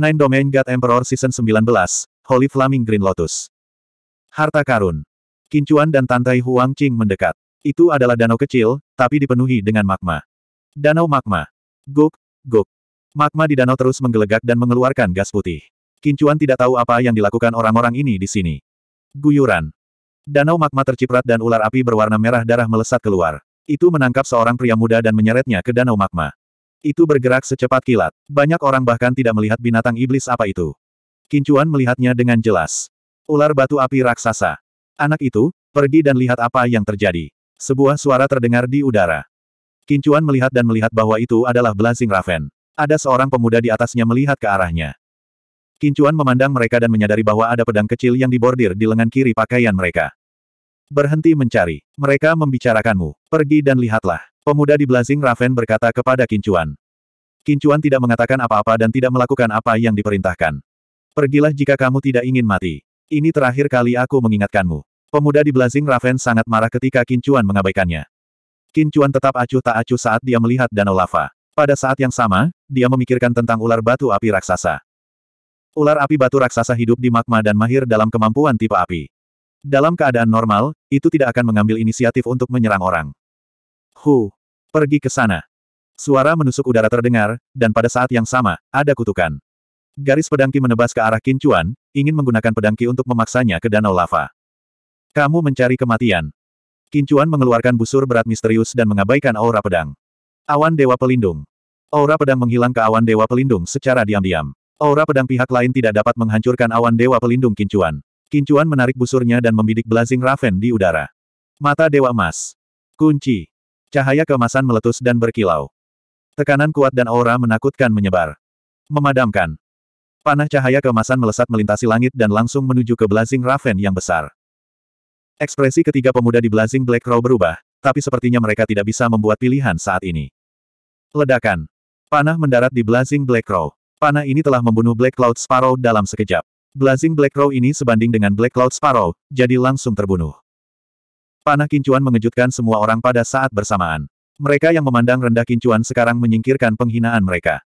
Nine Domain God Emperor Season 19, Holy Flaming Green Lotus. Harta karun. Kincuan dan Tantai Huang Qing mendekat. Itu adalah danau kecil, tapi dipenuhi dengan magma. Danau magma. Guk, guk. Magma di danau terus menggelegak dan mengeluarkan gas putih. Kincuan tidak tahu apa yang dilakukan orang-orang ini di sini. Guyuran. Danau magma terciprat dan ular api berwarna merah darah melesat keluar. Itu menangkap seorang pria muda dan menyeretnya ke danau magma. Itu bergerak secepat kilat. Banyak orang bahkan tidak melihat binatang iblis apa itu. Kincuan melihatnya dengan jelas. Ular batu api raksasa. Anak itu, pergi dan lihat apa yang terjadi. Sebuah suara terdengar di udara. Kincuan melihat dan melihat bahwa itu adalah Blazing Raven. Ada seorang pemuda di atasnya melihat ke arahnya. Kincuan memandang mereka dan menyadari bahwa ada pedang kecil yang dibordir di lengan kiri pakaian mereka. Berhenti mencari. Mereka membicarakanmu. Pergi dan lihatlah. Pemuda di Blazing Raven berkata kepada Kincuan. Kincuan tidak mengatakan apa-apa dan tidak melakukan apa yang diperintahkan. Pergilah jika kamu tidak ingin mati. Ini terakhir kali aku mengingatkanmu. Pemuda di Blazing Raven sangat marah ketika Kincuan mengabaikannya. Kincuan tetap acuh tak acuh saat dia melihat danau lava. Pada saat yang sama, dia memikirkan tentang ular batu api raksasa. Ular api batu raksasa hidup di magma dan mahir dalam kemampuan tipe api. Dalam keadaan normal, itu tidak akan mengambil inisiatif untuk menyerang orang. Hu, Pergi ke sana. Suara menusuk udara terdengar, dan pada saat yang sama, ada kutukan. Garis pedangki menebas ke arah Kincuan, ingin menggunakan pedangki untuk memaksanya ke danau lava. Kamu mencari kematian. Kincuan mengeluarkan busur berat misterius dan mengabaikan aura pedang. Awan Dewa Pelindung. Aura pedang menghilang ke awan Dewa Pelindung secara diam-diam. Aura pedang pihak lain tidak dapat menghancurkan awan Dewa Pelindung Kincuan. Kincuan menarik busurnya dan membidik Blazing Raven di udara. Mata Dewa Emas. Kunci. Cahaya kemasan meletus dan berkilau. Tekanan kuat dan aura menakutkan menyebar. Memadamkan. Panah cahaya kemasan melesat melintasi langit dan langsung menuju ke Blazing Raven yang besar. Ekspresi ketiga pemuda di Blazing Black Crow berubah, tapi sepertinya mereka tidak bisa membuat pilihan saat ini. Ledakan. Panah mendarat di Blazing Black Crow. Panah ini telah membunuh Black Cloud Sparrow dalam sekejap. Blazing Black Crow ini sebanding dengan Black Cloud Sparrow, jadi langsung terbunuh. Panah Kincuan mengejutkan semua orang pada saat bersamaan. Mereka yang memandang rendah Kincuan sekarang menyingkirkan penghinaan mereka.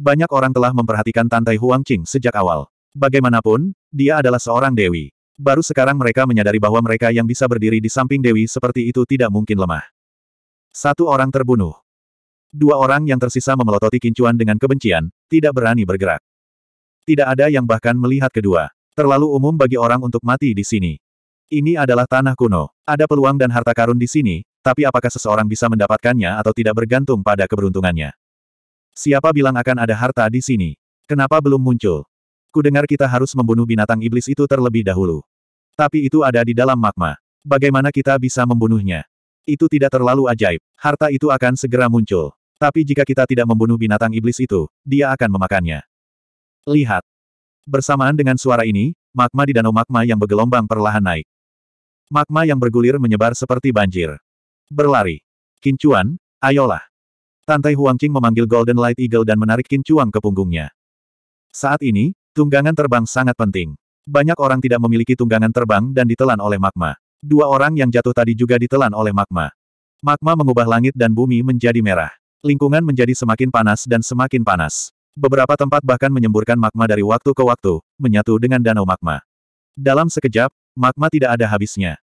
Banyak orang telah memperhatikan Tantai Huang Qing sejak awal. Bagaimanapun, dia adalah seorang dewi. Baru sekarang mereka menyadari bahwa mereka yang bisa berdiri di samping dewi seperti itu tidak mungkin lemah. Satu orang terbunuh. Dua orang yang tersisa memelototi Kincuan dengan kebencian, tidak berani bergerak. Tidak ada yang bahkan melihat kedua. Terlalu umum bagi orang untuk mati di sini. Ini adalah tanah kuno. Ada peluang dan harta karun di sini, tapi apakah seseorang bisa mendapatkannya atau tidak bergantung pada keberuntungannya? Siapa bilang akan ada harta di sini? Kenapa belum muncul? Kudengar kita harus membunuh binatang iblis itu terlebih dahulu. Tapi itu ada di dalam magma. Bagaimana kita bisa membunuhnya? Itu tidak terlalu ajaib. Harta itu akan segera muncul. Tapi jika kita tidak membunuh binatang iblis itu, dia akan memakannya. Lihat. Bersamaan dengan suara ini, magma di danau magma yang bergelombang perlahan naik. Magma yang bergulir menyebar seperti banjir. Berlari. Kincuan, ayolah. Tantai Huangqing memanggil Golden Light Eagle dan menarik Kincuang ke punggungnya. Saat ini, tunggangan terbang sangat penting. Banyak orang tidak memiliki tunggangan terbang dan ditelan oleh magma. Dua orang yang jatuh tadi juga ditelan oleh magma. Magma mengubah langit dan bumi menjadi merah. Lingkungan menjadi semakin panas dan semakin panas. Beberapa tempat bahkan menyemburkan magma dari waktu ke waktu, menyatu dengan danau magma. Dalam sekejap, Magma tidak ada habisnya.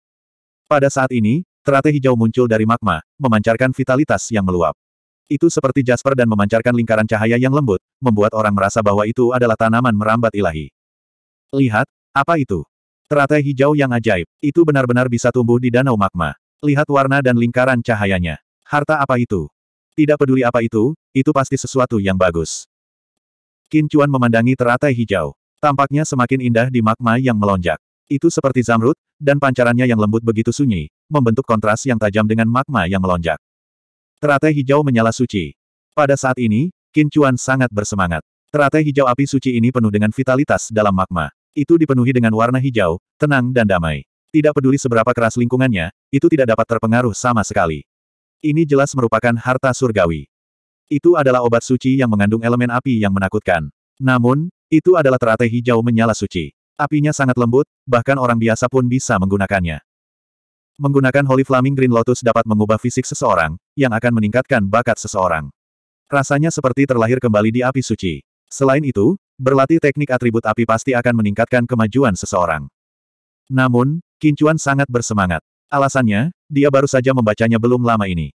Pada saat ini, teratai hijau muncul dari magma, memancarkan vitalitas yang meluap. Itu seperti Jasper dan memancarkan lingkaran cahaya yang lembut, membuat orang merasa bahwa itu adalah tanaman merambat ilahi. Lihat, apa itu? Teratai hijau yang ajaib, itu benar-benar bisa tumbuh di danau magma. Lihat warna dan lingkaran cahayanya. Harta apa itu? Tidak peduli apa itu, itu pasti sesuatu yang bagus. Kincuan memandangi teratai hijau. Tampaknya semakin indah di magma yang melonjak. Itu seperti zamrud, dan pancarannya yang lembut begitu sunyi, membentuk kontras yang tajam dengan magma yang melonjak. Teratai hijau menyala suci. Pada saat ini, Kincuan sangat bersemangat. Teratai hijau api suci ini penuh dengan vitalitas dalam magma. Itu dipenuhi dengan warna hijau, tenang dan damai. Tidak peduli seberapa keras lingkungannya, itu tidak dapat terpengaruh sama sekali. Ini jelas merupakan harta surgawi. Itu adalah obat suci yang mengandung elemen api yang menakutkan. Namun, itu adalah teratai hijau menyala suci. Apinya sangat lembut, bahkan orang biasa pun bisa menggunakannya. Menggunakan Holy Flaming Green Lotus dapat mengubah fisik seseorang, yang akan meningkatkan bakat seseorang. Rasanya seperti terlahir kembali di api suci. Selain itu, berlatih teknik atribut api pasti akan meningkatkan kemajuan seseorang. Namun, Kincuan sangat bersemangat. Alasannya, dia baru saja membacanya belum lama ini.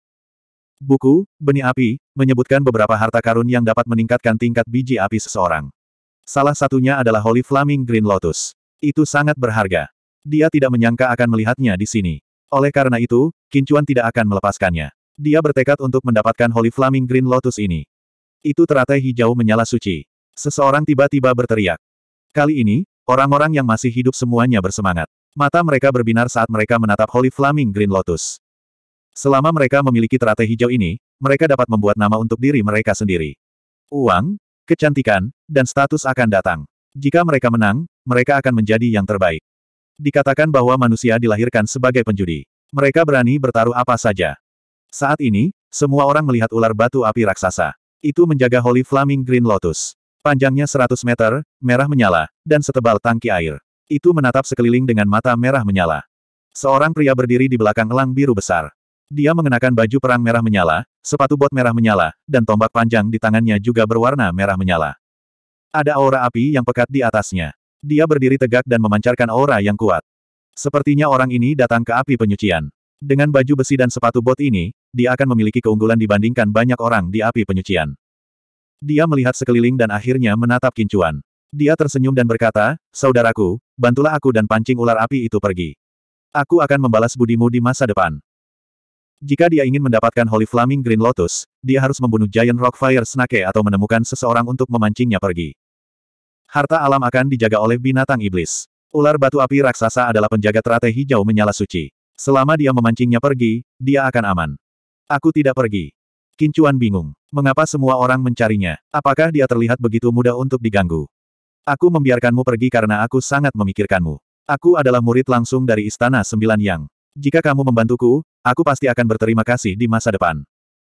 Buku, Benih Api, menyebutkan beberapa harta karun yang dapat meningkatkan tingkat biji api seseorang. Salah satunya adalah Holy Flaming Green Lotus. Itu sangat berharga. Dia tidak menyangka akan melihatnya di sini. Oleh karena itu, Kincuan tidak akan melepaskannya. Dia bertekad untuk mendapatkan Holy Flaming Green Lotus ini. Itu teratai hijau menyala suci. Seseorang tiba-tiba berteriak. Kali ini, orang-orang yang masih hidup semuanya bersemangat. Mata mereka berbinar saat mereka menatap Holy Flaming Green Lotus. Selama mereka memiliki teratai hijau ini, mereka dapat membuat nama untuk diri mereka sendiri. Uang, kecantikan, dan status akan datang. Jika mereka menang, mereka akan menjadi yang terbaik. Dikatakan bahwa manusia dilahirkan sebagai penjudi. Mereka berani bertaruh apa saja. Saat ini, semua orang melihat ular batu api raksasa. Itu menjaga Holy Flaming Green Lotus. Panjangnya 100 meter, merah menyala, dan setebal tangki air. Itu menatap sekeliling dengan mata merah menyala. Seorang pria berdiri di belakang elang biru besar. Dia mengenakan baju perang merah menyala, sepatu bot merah menyala, dan tombak panjang di tangannya juga berwarna merah menyala. Ada aura api yang pekat di atasnya. Dia berdiri tegak dan memancarkan aura yang kuat. Sepertinya orang ini datang ke api penyucian. Dengan baju besi dan sepatu bot ini, dia akan memiliki keunggulan dibandingkan banyak orang di api penyucian. Dia melihat sekeliling dan akhirnya menatap kincuan. Dia tersenyum dan berkata, Saudaraku, bantulah aku dan pancing ular api itu pergi. Aku akan membalas budimu di masa depan. Jika dia ingin mendapatkan Holy Flaming Green Lotus, dia harus membunuh Giant Rock Fire Snake atau menemukan seseorang untuk memancingnya pergi. Harta alam akan dijaga oleh binatang iblis. Ular batu api raksasa adalah penjaga teratai hijau menyala suci. Selama dia memancingnya pergi, dia akan aman. Aku tidak pergi. Kincuan bingung. Mengapa semua orang mencarinya? Apakah dia terlihat begitu mudah untuk diganggu? Aku membiarkanmu pergi karena aku sangat memikirkanmu. Aku adalah murid langsung dari Istana Sembilan Yang. Jika kamu membantuku, aku pasti akan berterima kasih di masa depan.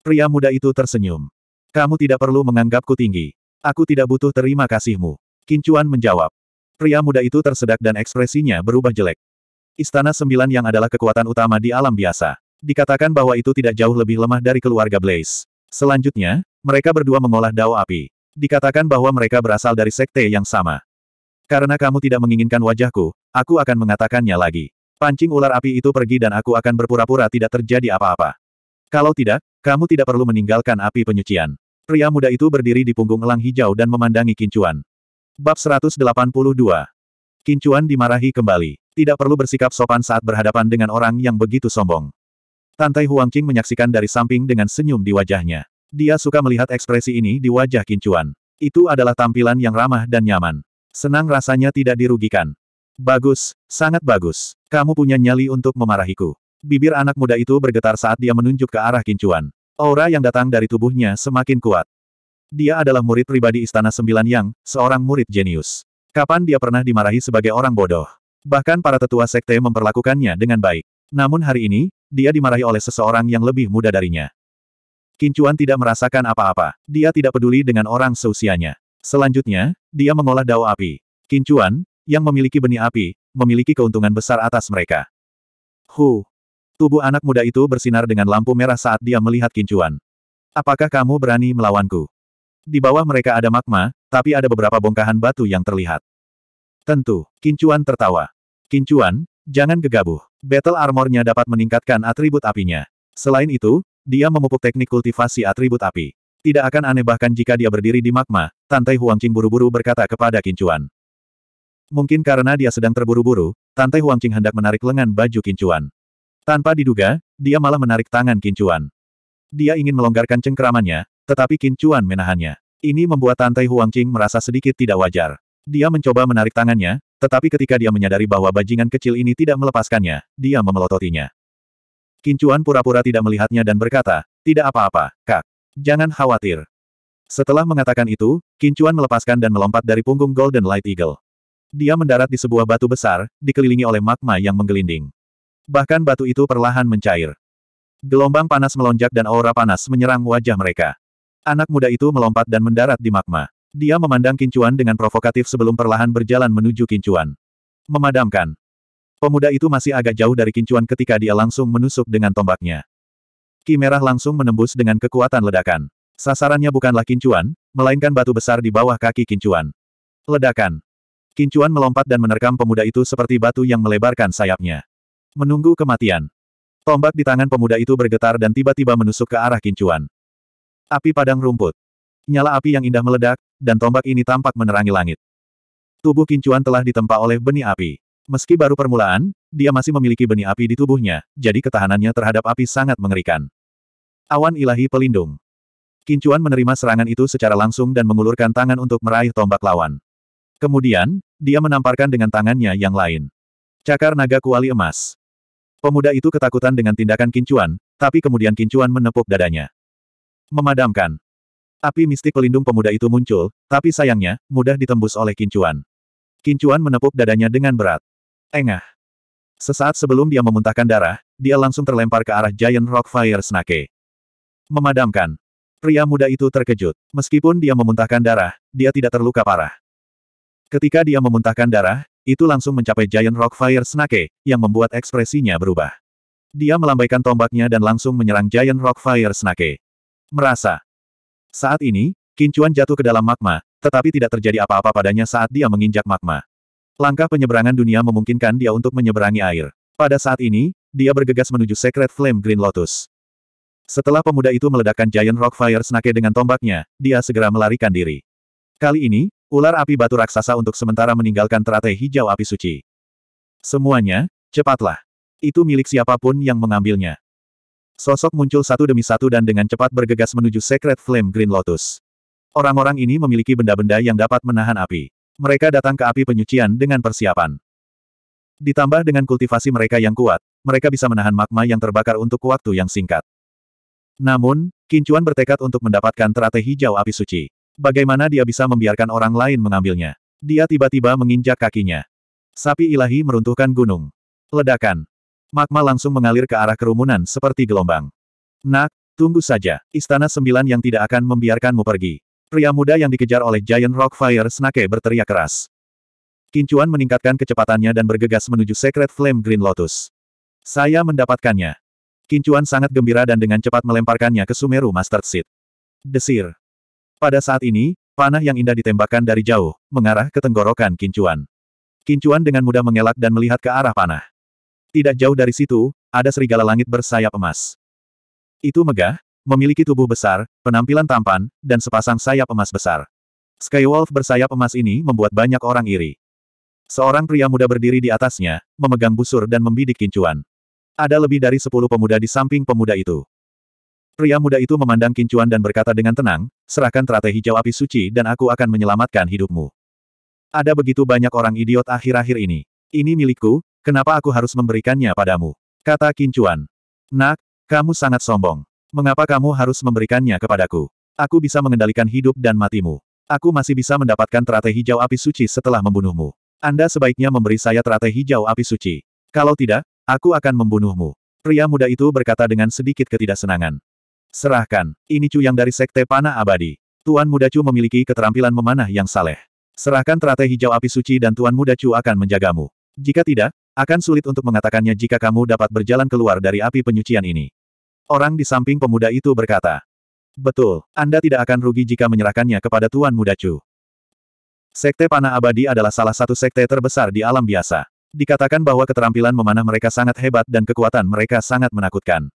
Pria muda itu tersenyum. Kamu tidak perlu menganggapku tinggi. Aku tidak butuh terima kasihmu. Kincuan menjawab. Pria muda itu tersedak dan ekspresinya berubah jelek. Istana Sembilan yang adalah kekuatan utama di alam biasa. Dikatakan bahwa itu tidak jauh lebih lemah dari keluarga Blaze. Selanjutnya, mereka berdua mengolah dao api. Dikatakan bahwa mereka berasal dari sekte yang sama. Karena kamu tidak menginginkan wajahku, aku akan mengatakannya lagi. Pancing ular api itu pergi dan aku akan berpura-pura tidak terjadi apa-apa. Kalau tidak, kamu tidak perlu meninggalkan api penyucian. Pria muda itu berdiri di punggung elang hijau dan memandangi Kincuan. Bab 182 Kincuan dimarahi kembali. Tidak perlu bersikap sopan saat berhadapan dengan orang yang begitu sombong. Tantai Huangqing menyaksikan dari samping dengan senyum di wajahnya. Dia suka melihat ekspresi ini di wajah Kincuan. Itu adalah tampilan yang ramah dan nyaman. Senang rasanya tidak dirugikan. Bagus, sangat bagus. Kamu punya nyali untuk memarahiku. Bibir anak muda itu bergetar saat dia menunjuk ke arah kincuan. Aura yang datang dari tubuhnya semakin kuat. Dia adalah murid pribadi Istana Sembilan Yang, seorang murid jenius. Kapan dia pernah dimarahi sebagai orang bodoh? Bahkan para tetua sekte memperlakukannya dengan baik. Namun hari ini, dia dimarahi oleh seseorang yang lebih muda darinya. Kincuan tidak merasakan apa-apa. Dia tidak peduli dengan orang seusianya. Selanjutnya, dia mengolah dao api. Kincuan, yang memiliki benih api, memiliki keuntungan besar atas mereka. Hu! Tubuh anak muda itu bersinar dengan lampu merah saat dia melihat kincuan. Apakah kamu berani melawanku? Di bawah mereka ada magma, tapi ada beberapa bongkahan batu yang terlihat. Tentu, kincuan tertawa. Kincuan, jangan gegabah. Battle armornya dapat meningkatkan atribut apinya. Selain itu, dia memupuk teknik kultivasi atribut api. Tidak akan aneh bahkan jika dia berdiri di magma, Tantai Huangqing buru-buru berkata kepada Kincuan. Mungkin karena dia sedang terburu-buru, Tante Huangqing hendak menarik lengan baju Kincuan. Tanpa diduga, dia malah menarik tangan Kincuan. Dia ingin melonggarkan cengkeramannya, tetapi Kincuan menahannya. Ini membuat Tante Huangqing merasa sedikit tidak wajar. Dia mencoba menarik tangannya, tetapi ketika dia menyadari bahwa bajingan kecil ini tidak melepaskannya, dia memelototinya. Kincuan pura-pura tidak melihatnya dan berkata, tidak apa-apa, kak. Jangan khawatir. Setelah mengatakan itu, Kincuan melepaskan dan melompat dari punggung Golden Light Eagle. Dia mendarat di sebuah batu besar, dikelilingi oleh magma yang menggelinding. Bahkan batu itu perlahan mencair. Gelombang panas melonjak dan aura panas menyerang wajah mereka. Anak muda itu melompat dan mendarat di magma. Dia memandang kincuan dengan provokatif sebelum perlahan berjalan menuju kincuan. Memadamkan. Pemuda itu masih agak jauh dari kincuan ketika dia langsung menusuk dengan tombaknya. merah langsung menembus dengan kekuatan ledakan. Sasarannya bukanlah kincuan, melainkan batu besar di bawah kaki kincuan. Ledakan. Kincuan melompat dan menerkam pemuda itu seperti batu yang melebarkan sayapnya. Menunggu kematian. Tombak di tangan pemuda itu bergetar dan tiba-tiba menusuk ke arah Kincuan. Api padang rumput. Nyala api yang indah meledak, dan tombak ini tampak menerangi langit. Tubuh Kincuan telah ditempa oleh benih api. Meski baru permulaan, dia masih memiliki benih api di tubuhnya, jadi ketahanannya terhadap api sangat mengerikan. Awan ilahi pelindung. Kincuan menerima serangan itu secara langsung dan mengulurkan tangan untuk meraih tombak lawan. Kemudian, dia menamparkan dengan tangannya yang lain. Cakar naga kuali emas. Pemuda itu ketakutan dengan tindakan kincuan, tapi kemudian kincuan menepuk dadanya. Memadamkan. Api mistik pelindung pemuda itu muncul, tapi sayangnya, mudah ditembus oleh kincuan. Kincuan menepuk dadanya dengan berat. Engah. Sesaat sebelum dia memuntahkan darah, dia langsung terlempar ke arah Giant Rock Fire Snake. Memadamkan. Pria muda itu terkejut. Meskipun dia memuntahkan darah, dia tidak terluka parah. Ketika dia memuntahkan darah, itu langsung mencapai Giant Rock Fire Snake, yang membuat ekspresinya berubah. Dia melambaikan tombaknya dan langsung menyerang Giant Rock Fire Snake. Merasa. Saat ini, Kincuan jatuh ke dalam magma, tetapi tidak terjadi apa-apa padanya saat dia menginjak magma. Langkah penyeberangan dunia memungkinkan dia untuk menyeberangi air. Pada saat ini, dia bergegas menuju Secret Flame Green Lotus. Setelah pemuda itu meledakkan Giant Rock Fire Snake dengan tombaknya, dia segera melarikan diri. Kali ini, Ular api batu raksasa untuk sementara meninggalkan teratai hijau api suci. Semuanya, cepatlah. Itu milik siapapun yang mengambilnya. Sosok muncul satu demi satu dan dengan cepat bergegas menuju Secret Flame Green Lotus. Orang-orang ini memiliki benda-benda yang dapat menahan api. Mereka datang ke api penyucian dengan persiapan. Ditambah dengan kultivasi mereka yang kuat, mereka bisa menahan magma yang terbakar untuk waktu yang singkat. Namun, Kincuan bertekad untuk mendapatkan teratai hijau api suci. Bagaimana dia bisa membiarkan orang lain mengambilnya? Dia tiba-tiba menginjak kakinya. Sapi ilahi meruntuhkan gunung. Ledakan. Magma langsung mengalir ke arah kerumunan seperti gelombang. Nak, tunggu saja. Istana Sembilan yang tidak akan membiarkanmu pergi. Pria muda yang dikejar oleh Giant Rock Fire Snake berteriak keras. Kincuan meningkatkan kecepatannya dan bergegas menuju Secret Flame Green Lotus. Saya mendapatkannya. Kincuan sangat gembira dan dengan cepat melemparkannya ke Sumeru Master Seed. Desir. Pada saat ini, panah yang indah ditembakkan dari jauh, mengarah ke tenggorokan Kincuan. Kincuan dengan mudah mengelak dan melihat ke arah panah. Tidak jauh dari situ, ada serigala langit bersayap emas. Itu megah, memiliki tubuh besar, penampilan tampan, dan sepasang sayap emas besar. Skywolf bersayap emas ini membuat banyak orang iri. Seorang pria muda berdiri di atasnya, memegang busur dan membidik kincuan. Ada lebih dari sepuluh pemuda di samping pemuda itu. Pria muda itu memandang Kincuan dan berkata dengan tenang, serahkan teratai hijau api suci dan aku akan menyelamatkan hidupmu. Ada begitu banyak orang idiot akhir-akhir ini. Ini milikku, kenapa aku harus memberikannya padamu? Kata Kincuan. Nak, kamu sangat sombong. Mengapa kamu harus memberikannya kepadaku? Aku bisa mengendalikan hidup dan matimu. Aku masih bisa mendapatkan teratai hijau api suci setelah membunuhmu. Anda sebaiknya memberi saya teratai hijau api suci. Kalau tidak, aku akan membunuhmu. Pria muda itu berkata dengan sedikit ketidaksenangan. Serahkan, ini Chu yang dari Sekte Panah Abadi. Tuan Muda Cu memiliki keterampilan memanah yang saleh. Serahkan teratai hijau api suci dan Tuan Muda Cu akan menjagamu. Jika tidak, akan sulit untuk mengatakannya jika kamu dapat berjalan keluar dari api penyucian ini. Orang di samping pemuda itu berkata, Betul, Anda tidak akan rugi jika menyerahkannya kepada Tuan Muda Cu. Sekte Panah Abadi adalah salah satu sekte terbesar di alam biasa. Dikatakan bahwa keterampilan memanah mereka sangat hebat dan kekuatan mereka sangat menakutkan.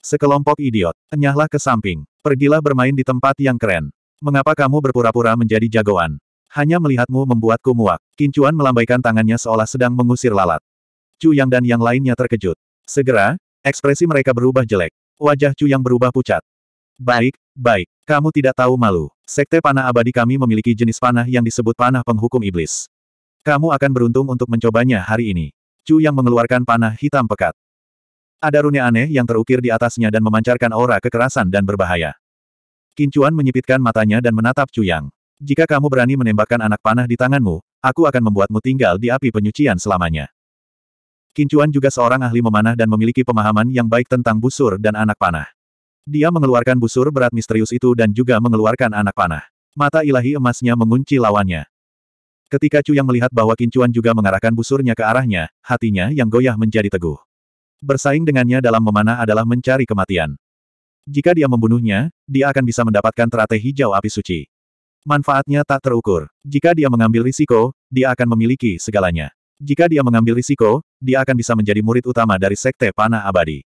Sekelompok idiot. Enyahlah ke samping. Pergilah bermain di tempat yang keren. Mengapa kamu berpura-pura menjadi jagoan? Hanya melihatmu membuatku muak. Kincuan melambaikan tangannya seolah sedang mengusir lalat. Chu Yang dan yang lainnya terkejut. Segera, ekspresi mereka berubah jelek. Wajah Chu Yang berubah pucat. Baik, baik. Kamu tidak tahu malu. Sekte panah abadi kami memiliki jenis panah yang disebut panah penghukum iblis. Kamu akan beruntung untuk mencobanya hari ini. Chu Yang mengeluarkan panah hitam pekat. Ada rune aneh yang terukir di atasnya dan memancarkan aura kekerasan dan berbahaya. Kincuan menyipitkan matanya dan menatap Cuyang. Jika kamu berani menembakkan anak panah di tanganmu, aku akan membuatmu tinggal di api penyucian selamanya. Kincuan juga seorang ahli memanah dan memiliki pemahaman yang baik tentang busur dan anak panah. Dia mengeluarkan busur berat misterius itu dan juga mengeluarkan anak panah. Mata ilahi emasnya mengunci lawannya. Ketika Cuyang melihat bahwa Kincuan juga mengarahkan busurnya ke arahnya, hatinya yang goyah menjadi teguh. Bersaing dengannya dalam memanah adalah mencari kematian. Jika dia membunuhnya, dia akan bisa mendapatkan teratai hijau api suci. Manfaatnya tak terukur. Jika dia mengambil risiko, dia akan memiliki segalanya. Jika dia mengambil risiko, dia akan bisa menjadi murid utama dari Sekte Panah Abadi.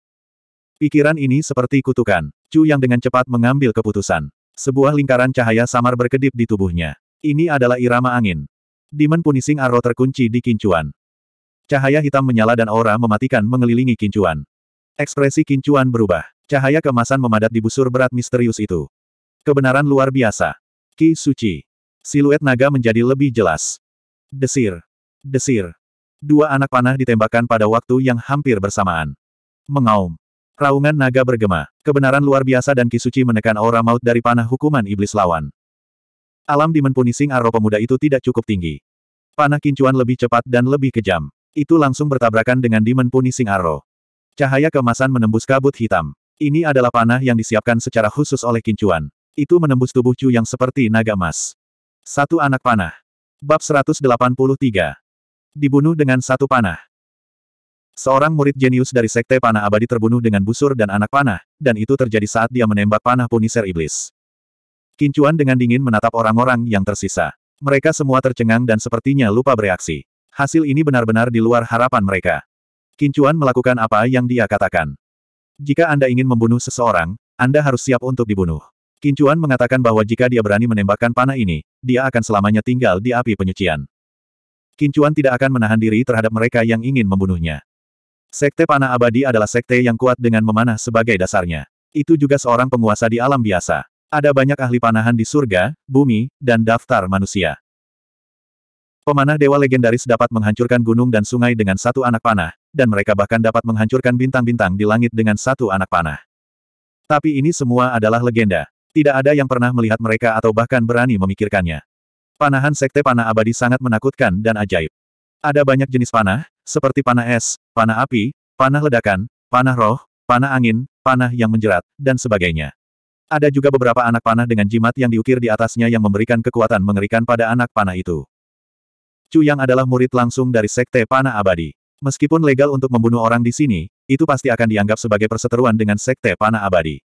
Pikiran ini seperti kutukan. Chu yang dengan cepat mengambil keputusan. Sebuah lingkaran cahaya samar berkedip di tubuhnya. Ini adalah irama angin. Demon punising Arrow terkunci di kincuan. Cahaya hitam menyala dan aura mematikan mengelilingi kincuan. Ekspresi kincuan berubah. Cahaya kemasan memadat di busur berat misterius itu. Kebenaran luar biasa. Ki suci. Siluet naga menjadi lebih jelas. Desir. Desir. Dua anak panah ditembakkan pada waktu yang hampir bersamaan. Mengaum. Raungan naga bergema. Kebenaran luar biasa dan Ki Suci menekan aura maut dari panah hukuman iblis lawan. Alam dimenpunising aro pemuda itu tidak cukup tinggi. Panah kincuan lebih cepat dan lebih kejam. Itu langsung bertabrakan dengan Demon Punishing Arrow. Cahaya kemasan menembus kabut hitam. Ini adalah panah yang disiapkan secara khusus oleh Kincuan. Itu menembus tubuh Chu yang seperti naga emas. Satu anak panah. Bab 183. Dibunuh dengan satu panah. Seorang murid jenius dari Sekte Panah Abadi terbunuh dengan busur dan anak panah, dan itu terjadi saat dia menembak panah puniser Iblis. Kincuan dengan dingin menatap orang-orang yang tersisa. Mereka semua tercengang dan sepertinya lupa bereaksi. Hasil ini benar-benar di luar harapan mereka. Kincuan melakukan apa yang dia katakan. Jika Anda ingin membunuh seseorang, Anda harus siap untuk dibunuh. Kincuan mengatakan bahwa jika dia berani menembakkan panah ini, dia akan selamanya tinggal di api penyucian. Kincuan tidak akan menahan diri terhadap mereka yang ingin membunuhnya. Sekte Panah Abadi adalah sekte yang kuat dengan memanah sebagai dasarnya. Itu juga seorang penguasa di alam biasa. Ada banyak ahli panahan di surga, bumi, dan daftar manusia. Pemanah dewa legendaris dapat menghancurkan gunung dan sungai dengan satu anak panah, dan mereka bahkan dapat menghancurkan bintang-bintang di langit dengan satu anak panah. Tapi ini semua adalah legenda. Tidak ada yang pernah melihat mereka atau bahkan berani memikirkannya. Panahan Sekte Panah Abadi sangat menakutkan dan ajaib. Ada banyak jenis panah, seperti panah es, panah api, panah ledakan, panah roh, panah angin, panah yang menjerat, dan sebagainya. Ada juga beberapa anak panah dengan jimat yang diukir di atasnya yang memberikan kekuatan mengerikan pada anak panah itu. Chu Yang adalah murid langsung dari Sekte Panah Abadi. Meskipun legal untuk membunuh orang di sini, itu pasti akan dianggap sebagai perseteruan dengan Sekte Panah Abadi.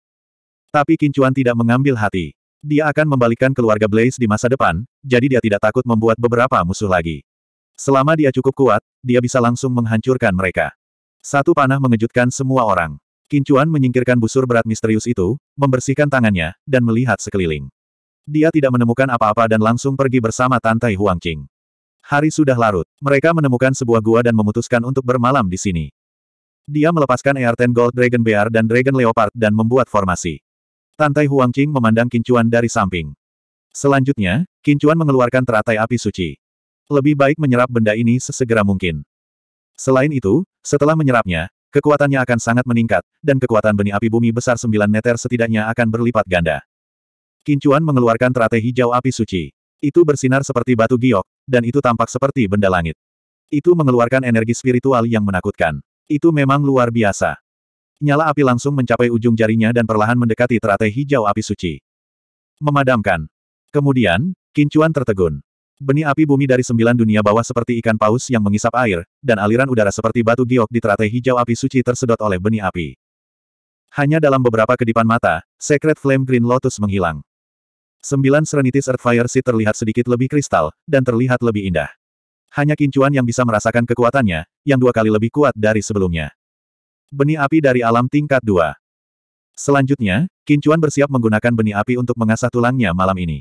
Tapi Kincuan tidak mengambil hati. Dia akan membalikkan keluarga Blaze di masa depan, jadi dia tidak takut membuat beberapa musuh lagi. Selama dia cukup kuat, dia bisa langsung menghancurkan mereka. Satu panah mengejutkan semua orang. Kincuan menyingkirkan busur berat misterius itu, membersihkan tangannya, dan melihat sekeliling. Dia tidak menemukan apa-apa dan langsung pergi bersama Tantai Huangqing. Hari sudah larut. Mereka menemukan sebuah gua dan memutuskan untuk bermalam di sini. Dia melepaskan AR10 Gold Dragon Bear dan Dragon Leopard dan membuat formasi. Tantai Huang Qing memandang Kincuan dari samping. Selanjutnya, Kincuan mengeluarkan teratai api suci. Lebih baik menyerap benda ini sesegera mungkin. Selain itu, setelah menyerapnya, kekuatannya akan sangat meningkat, dan kekuatan benih api bumi besar 9 meter setidaknya akan berlipat ganda. Kincuan mengeluarkan teratai hijau api suci. Itu bersinar seperti batu giok, dan itu tampak seperti benda langit. Itu mengeluarkan energi spiritual yang menakutkan. Itu memang luar biasa. Nyala api langsung mencapai ujung jarinya dan perlahan mendekati teratai hijau api suci. Memadamkan. Kemudian, kincuan tertegun. Benih api bumi dari sembilan dunia bawah seperti ikan paus yang mengisap air, dan aliran udara seperti batu giok di teratai hijau api suci tersedot oleh benih api. Hanya dalam beberapa kedipan mata, Secret Flame Green Lotus menghilang. Sembilan Serenitis Earthfire Seed terlihat sedikit lebih kristal, dan terlihat lebih indah. Hanya Kincuan yang bisa merasakan kekuatannya, yang dua kali lebih kuat dari sebelumnya. Benih api dari alam tingkat dua. Selanjutnya, Kincuan bersiap menggunakan benih api untuk mengasah tulangnya malam ini.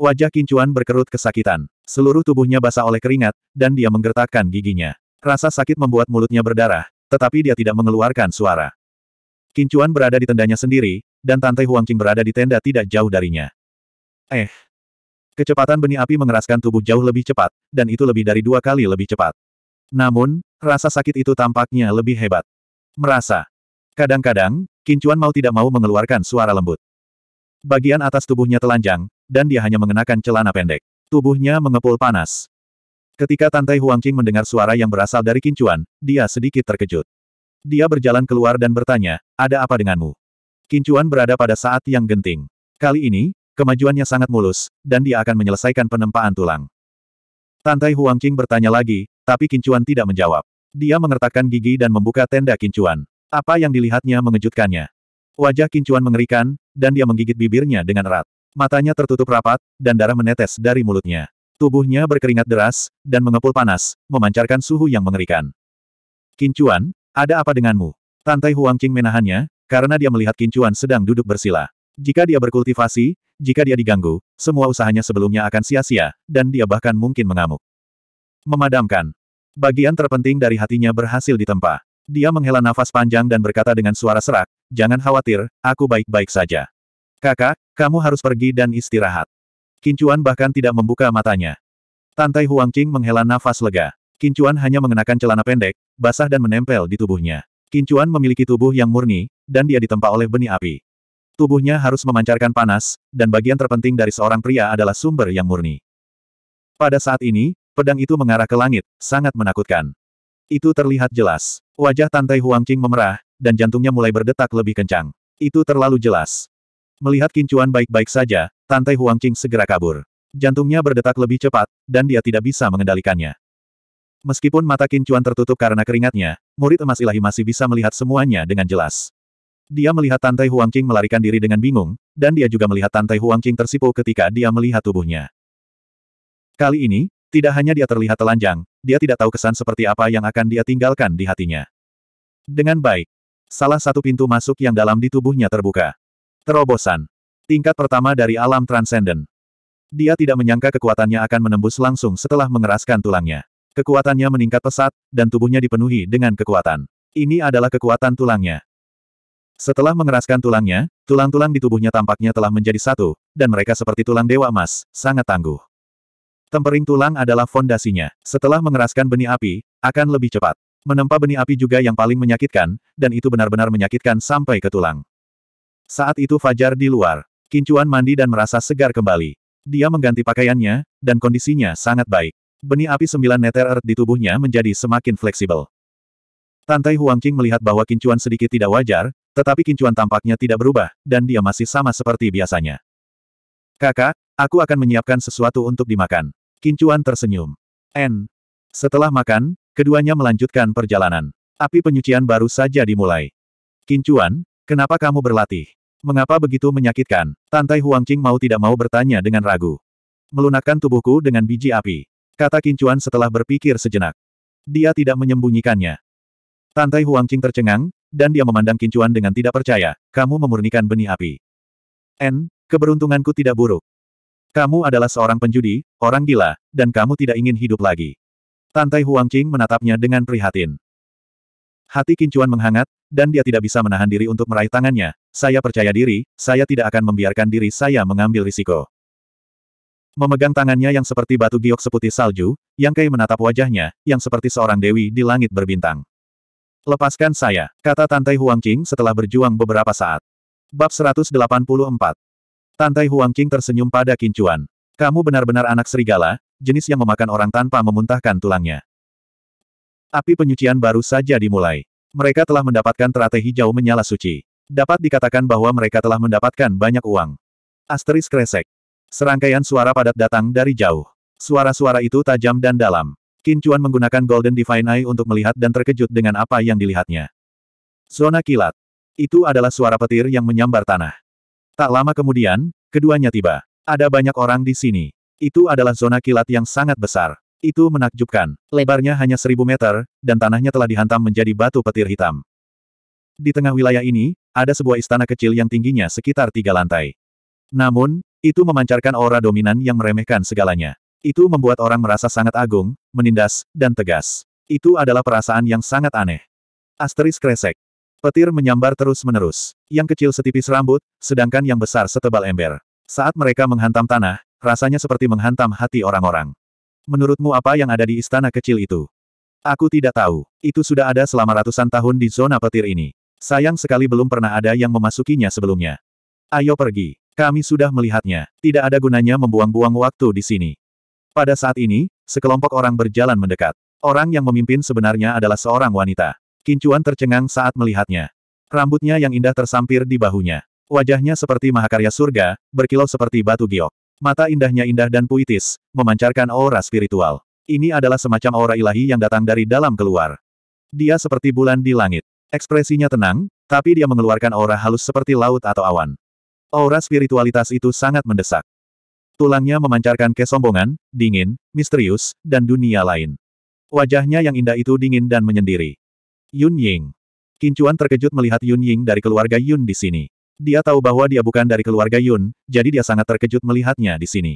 Wajah Kincuan berkerut kesakitan. Seluruh tubuhnya basah oleh keringat, dan dia menggertakkan giginya. Rasa sakit membuat mulutnya berdarah, tetapi dia tidak mengeluarkan suara. Kincuan berada di tendanya sendiri, dan Tante Huangqing berada di tenda tidak jauh darinya. Eh. Kecepatan benih api mengeraskan tubuh jauh lebih cepat, dan itu lebih dari dua kali lebih cepat. Namun, rasa sakit itu tampaknya lebih hebat. Merasa. Kadang-kadang, Kincuan mau tidak mau mengeluarkan suara lembut. Bagian atas tubuhnya telanjang, dan dia hanya mengenakan celana pendek. Tubuhnya mengepul panas. Ketika Tantai Huangqing mendengar suara yang berasal dari Kincuan, dia sedikit terkejut. Dia berjalan keluar dan bertanya, ada apa denganmu? Kincuan berada pada saat yang genting. Kali ini, Kemajuannya sangat mulus, dan dia akan menyelesaikan penempaan tulang. Tantai Huangqing bertanya lagi, tapi Kincuan tidak menjawab. Dia mengertakkan gigi dan membuka tenda Kincuan. Apa yang dilihatnya mengejutkannya. Wajah Kincuan mengerikan, dan dia menggigit bibirnya dengan erat. Matanya tertutup rapat, dan darah menetes dari mulutnya. Tubuhnya berkeringat deras, dan mengepul panas, memancarkan suhu yang mengerikan. Kincuan, ada apa denganmu? Tantai Huangqing menahannya, karena dia melihat Kincuan sedang duduk bersila. Jika dia berkultivasi, jika dia diganggu, semua usahanya sebelumnya akan sia-sia, dan dia bahkan mungkin mengamuk. Memadamkan. Bagian terpenting dari hatinya berhasil ditempa. Dia menghela nafas panjang dan berkata dengan suara serak, jangan khawatir, aku baik-baik saja. Kakak, kamu harus pergi dan istirahat. Kincuan bahkan tidak membuka matanya. Tantai Qing menghela nafas lega. Kincuan hanya mengenakan celana pendek, basah dan menempel di tubuhnya. Kincuan memiliki tubuh yang murni, dan dia ditempa oleh benih api. Tubuhnya harus memancarkan panas, dan bagian terpenting dari seorang pria adalah sumber yang murni. Pada saat ini, pedang itu mengarah ke langit, sangat menakutkan. Itu terlihat jelas. Wajah Tantai Huangqing memerah, dan jantungnya mulai berdetak lebih kencang. Itu terlalu jelas. Melihat kincuan baik-baik saja, Tantai Huangqing segera kabur. Jantungnya berdetak lebih cepat, dan dia tidak bisa mengendalikannya. Meskipun mata kincuan tertutup karena keringatnya, murid emas ilahi masih bisa melihat semuanya dengan jelas. Dia melihat Tante Huangqing melarikan diri dengan bingung, dan dia juga melihat Tante Huangqing tersipu ketika dia melihat tubuhnya. Kali ini, tidak hanya dia terlihat telanjang, dia tidak tahu kesan seperti apa yang akan dia tinggalkan di hatinya. Dengan baik, salah satu pintu masuk yang dalam di tubuhnya terbuka. Terobosan. Tingkat pertama dari alam transenden. Dia tidak menyangka kekuatannya akan menembus langsung setelah mengeraskan tulangnya. Kekuatannya meningkat pesat, dan tubuhnya dipenuhi dengan kekuatan. Ini adalah kekuatan tulangnya. Setelah mengeraskan tulangnya, tulang-tulang di tubuhnya tampaknya telah menjadi satu, dan mereka seperti tulang dewa emas, sangat tangguh. Tempering tulang adalah fondasinya. Setelah mengeraskan benih api, akan lebih cepat. Menempa benih api juga yang paling menyakitkan, dan itu benar-benar menyakitkan sampai ke tulang. Saat itu Fajar di luar. Kincuan mandi dan merasa segar kembali. Dia mengganti pakaiannya, dan kondisinya sangat baik. Benih api sembilan meter earth di tubuhnya menjadi semakin fleksibel. Tantai Huangqing melihat bahwa Kincuan sedikit tidak wajar, tetapi Kincuan tampaknya tidak berubah, dan dia masih sama seperti biasanya. Kakak, aku akan menyiapkan sesuatu untuk dimakan. Kincuan tersenyum. N. Setelah makan, keduanya melanjutkan perjalanan. Api penyucian baru saja dimulai. Kincuan, kenapa kamu berlatih? Mengapa begitu menyakitkan? Tantai Huangqing mau tidak mau bertanya dengan ragu. Melunakkan tubuhku dengan biji api. Kata Kincuan setelah berpikir sejenak. Dia tidak menyembunyikannya. Tantai Huangqing tercengang, dan dia memandang Kincuan dengan tidak percaya, kamu memurnikan benih api. N, keberuntunganku tidak buruk. Kamu adalah seorang penjudi, orang gila, dan kamu tidak ingin hidup lagi. Tantai Qing menatapnya dengan prihatin. Hati Kincuan menghangat, dan dia tidak bisa menahan diri untuk meraih tangannya. Saya percaya diri, saya tidak akan membiarkan diri saya mengambil risiko. Memegang tangannya yang seperti batu giok seputih salju, Yang Kai menatap wajahnya, yang seperti seorang dewi di langit berbintang. Lepaskan saya, kata Tantai Huangqing setelah berjuang beberapa saat. Bab 184. Tantai Huangqing tersenyum pada Kincuan. Kamu benar-benar anak serigala, jenis yang memakan orang tanpa memuntahkan tulangnya. Api penyucian baru saja dimulai. Mereka telah mendapatkan teratai hijau menyala suci. Dapat dikatakan bahwa mereka telah mendapatkan banyak uang. Asteris kresek. Serangkaian suara padat datang dari jauh. Suara-suara itu tajam dan dalam. Qin menggunakan Golden Divine Eye untuk melihat dan terkejut dengan apa yang dilihatnya. Zona kilat. Itu adalah suara petir yang menyambar tanah. Tak lama kemudian, keduanya tiba. Ada banyak orang di sini. Itu adalah zona kilat yang sangat besar. Itu menakjubkan. Lebarnya hanya seribu meter, dan tanahnya telah dihantam menjadi batu petir hitam. Di tengah wilayah ini, ada sebuah istana kecil yang tingginya sekitar tiga lantai. Namun, itu memancarkan aura dominan yang meremehkan segalanya. Itu membuat orang merasa sangat agung, menindas, dan tegas. Itu adalah perasaan yang sangat aneh. Asteris kresek. Petir menyambar terus-menerus. Yang kecil setipis rambut, sedangkan yang besar setebal ember. Saat mereka menghantam tanah, rasanya seperti menghantam hati orang-orang. Menurutmu apa yang ada di istana kecil itu? Aku tidak tahu. Itu sudah ada selama ratusan tahun di zona petir ini. Sayang sekali belum pernah ada yang memasukinya sebelumnya. Ayo pergi. Kami sudah melihatnya. Tidak ada gunanya membuang-buang waktu di sini. Pada saat ini, sekelompok orang berjalan mendekat. Orang yang memimpin sebenarnya adalah seorang wanita. Kincuan tercengang saat melihatnya. Rambutnya yang indah tersampir di bahunya. Wajahnya seperti mahakarya surga, berkilau seperti batu giok. Mata indahnya indah dan puitis, memancarkan aura spiritual. Ini adalah semacam aura ilahi yang datang dari dalam keluar. Dia seperti bulan di langit. Ekspresinya tenang, tapi dia mengeluarkan aura halus seperti laut atau awan. Aura spiritualitas itu sangat mendesak. Tulangnya memancarkan kesombongan, dingin, misterius, dan dunia lain. Wajahnya yang indah itu dingin dan menyendiri. Yun Ying. Kincuan terkejut melihat Yun Ying dari keluarga Yun di sini. Dia tahu bahwa dia bukan dari keluarga Yun, jadi dia sangat terkejut melihatnya di sini.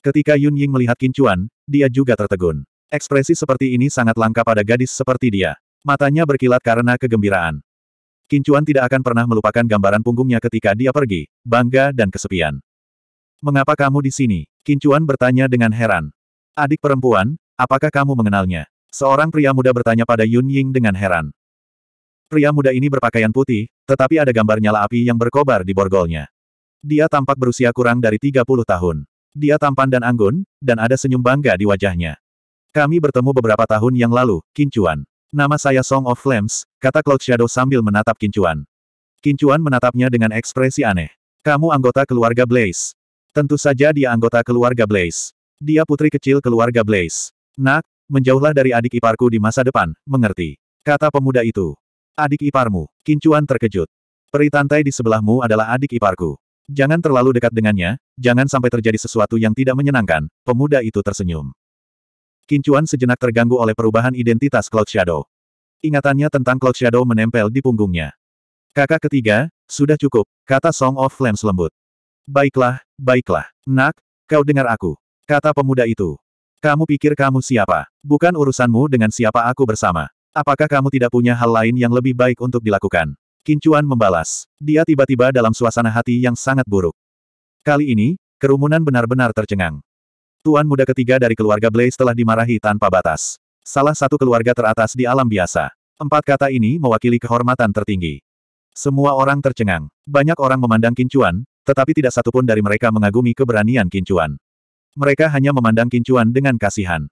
Ketika Yun Ying melihat Kincuan, dia juga tertegun. Ekspresi seperti ini sangat langka pada gadis seperti dia. Matanya berkilat karena kegembiraan. Kincuan tidak akan pernah melupakan gambaran punggungnya ketika dia pergi, bangga dan kesepian. Mengapa kamu di sini? Kincuan bertanya dengan heran. Adik perempuan, apakah kamu mengenalnya? Seorang pria muda bertanya pada Yun Ying dengan heran. Pria muda ini berpakaian putih, tetapi ada gambar nyala api yang berkobar di borgolnya. Dia tampak berusia kurang dari 30 tahun. Dia tampan dan anggun, dan ada senyum bangga di wajahnya. Kami bertemu beberapa tahun yang lalu, Kincuan. Nama saya Song of Flames, kata Cloud Shadow sambil menatap Kincuan. Kincuan menatapnya dengan ekspresi aneh. Kamu anggota keluarga Blaze. Tentu saja dia anggota keluarga Blaze. Dia putri kecil keluarga Blaze. Nak, menjauhlah dari adik iparku di masa depan, mengerti. Kata pemuda itu. Adik iparmu, Kincuan terkejut. Peri tantai di sebelahmu adalah adik iparku. Jangan terlalu dekat dengannya, jangan sampai terjadi sesuatu yang tidak menyenangkan, pemuda itu tersenyum. Kincuan sejenak terganggu oleh perubahan identitas Cloud Shadow. Ingatannya tentang Cloud Shadow menempel di punggungnya. Kakak ketiga, sudah cukup, kata Song of Flames lembut. Baiklah, baiklah. Nak, kau dengar aku. Kata pemuda itu. Kamu pikir kamu siapa? Bukan urusanmu dengan siapa aku bersama. Apakah kamu tidak punya hal lain yang lebih baik untuk dilakukan? Kincuan membalas. Dia tiba-tiba dalam suasana hati yang sangat buruk. Kali ini, kerumunan benar-benar tercengang. Tuan muda ketiga dari keluarga Blaze telah dimarahi tanpa batas. Salah satu keluarga teratas di alam biasa. Empat kata ini mewakili kehormatan tertinggi. Semua orang tercengang. Banyak orang memandang Kincuan, tetapi tidak satupun dari mereka mengagumi keberanian Kincuan. Mereka hanya memandang Kincuan dengan kasihan.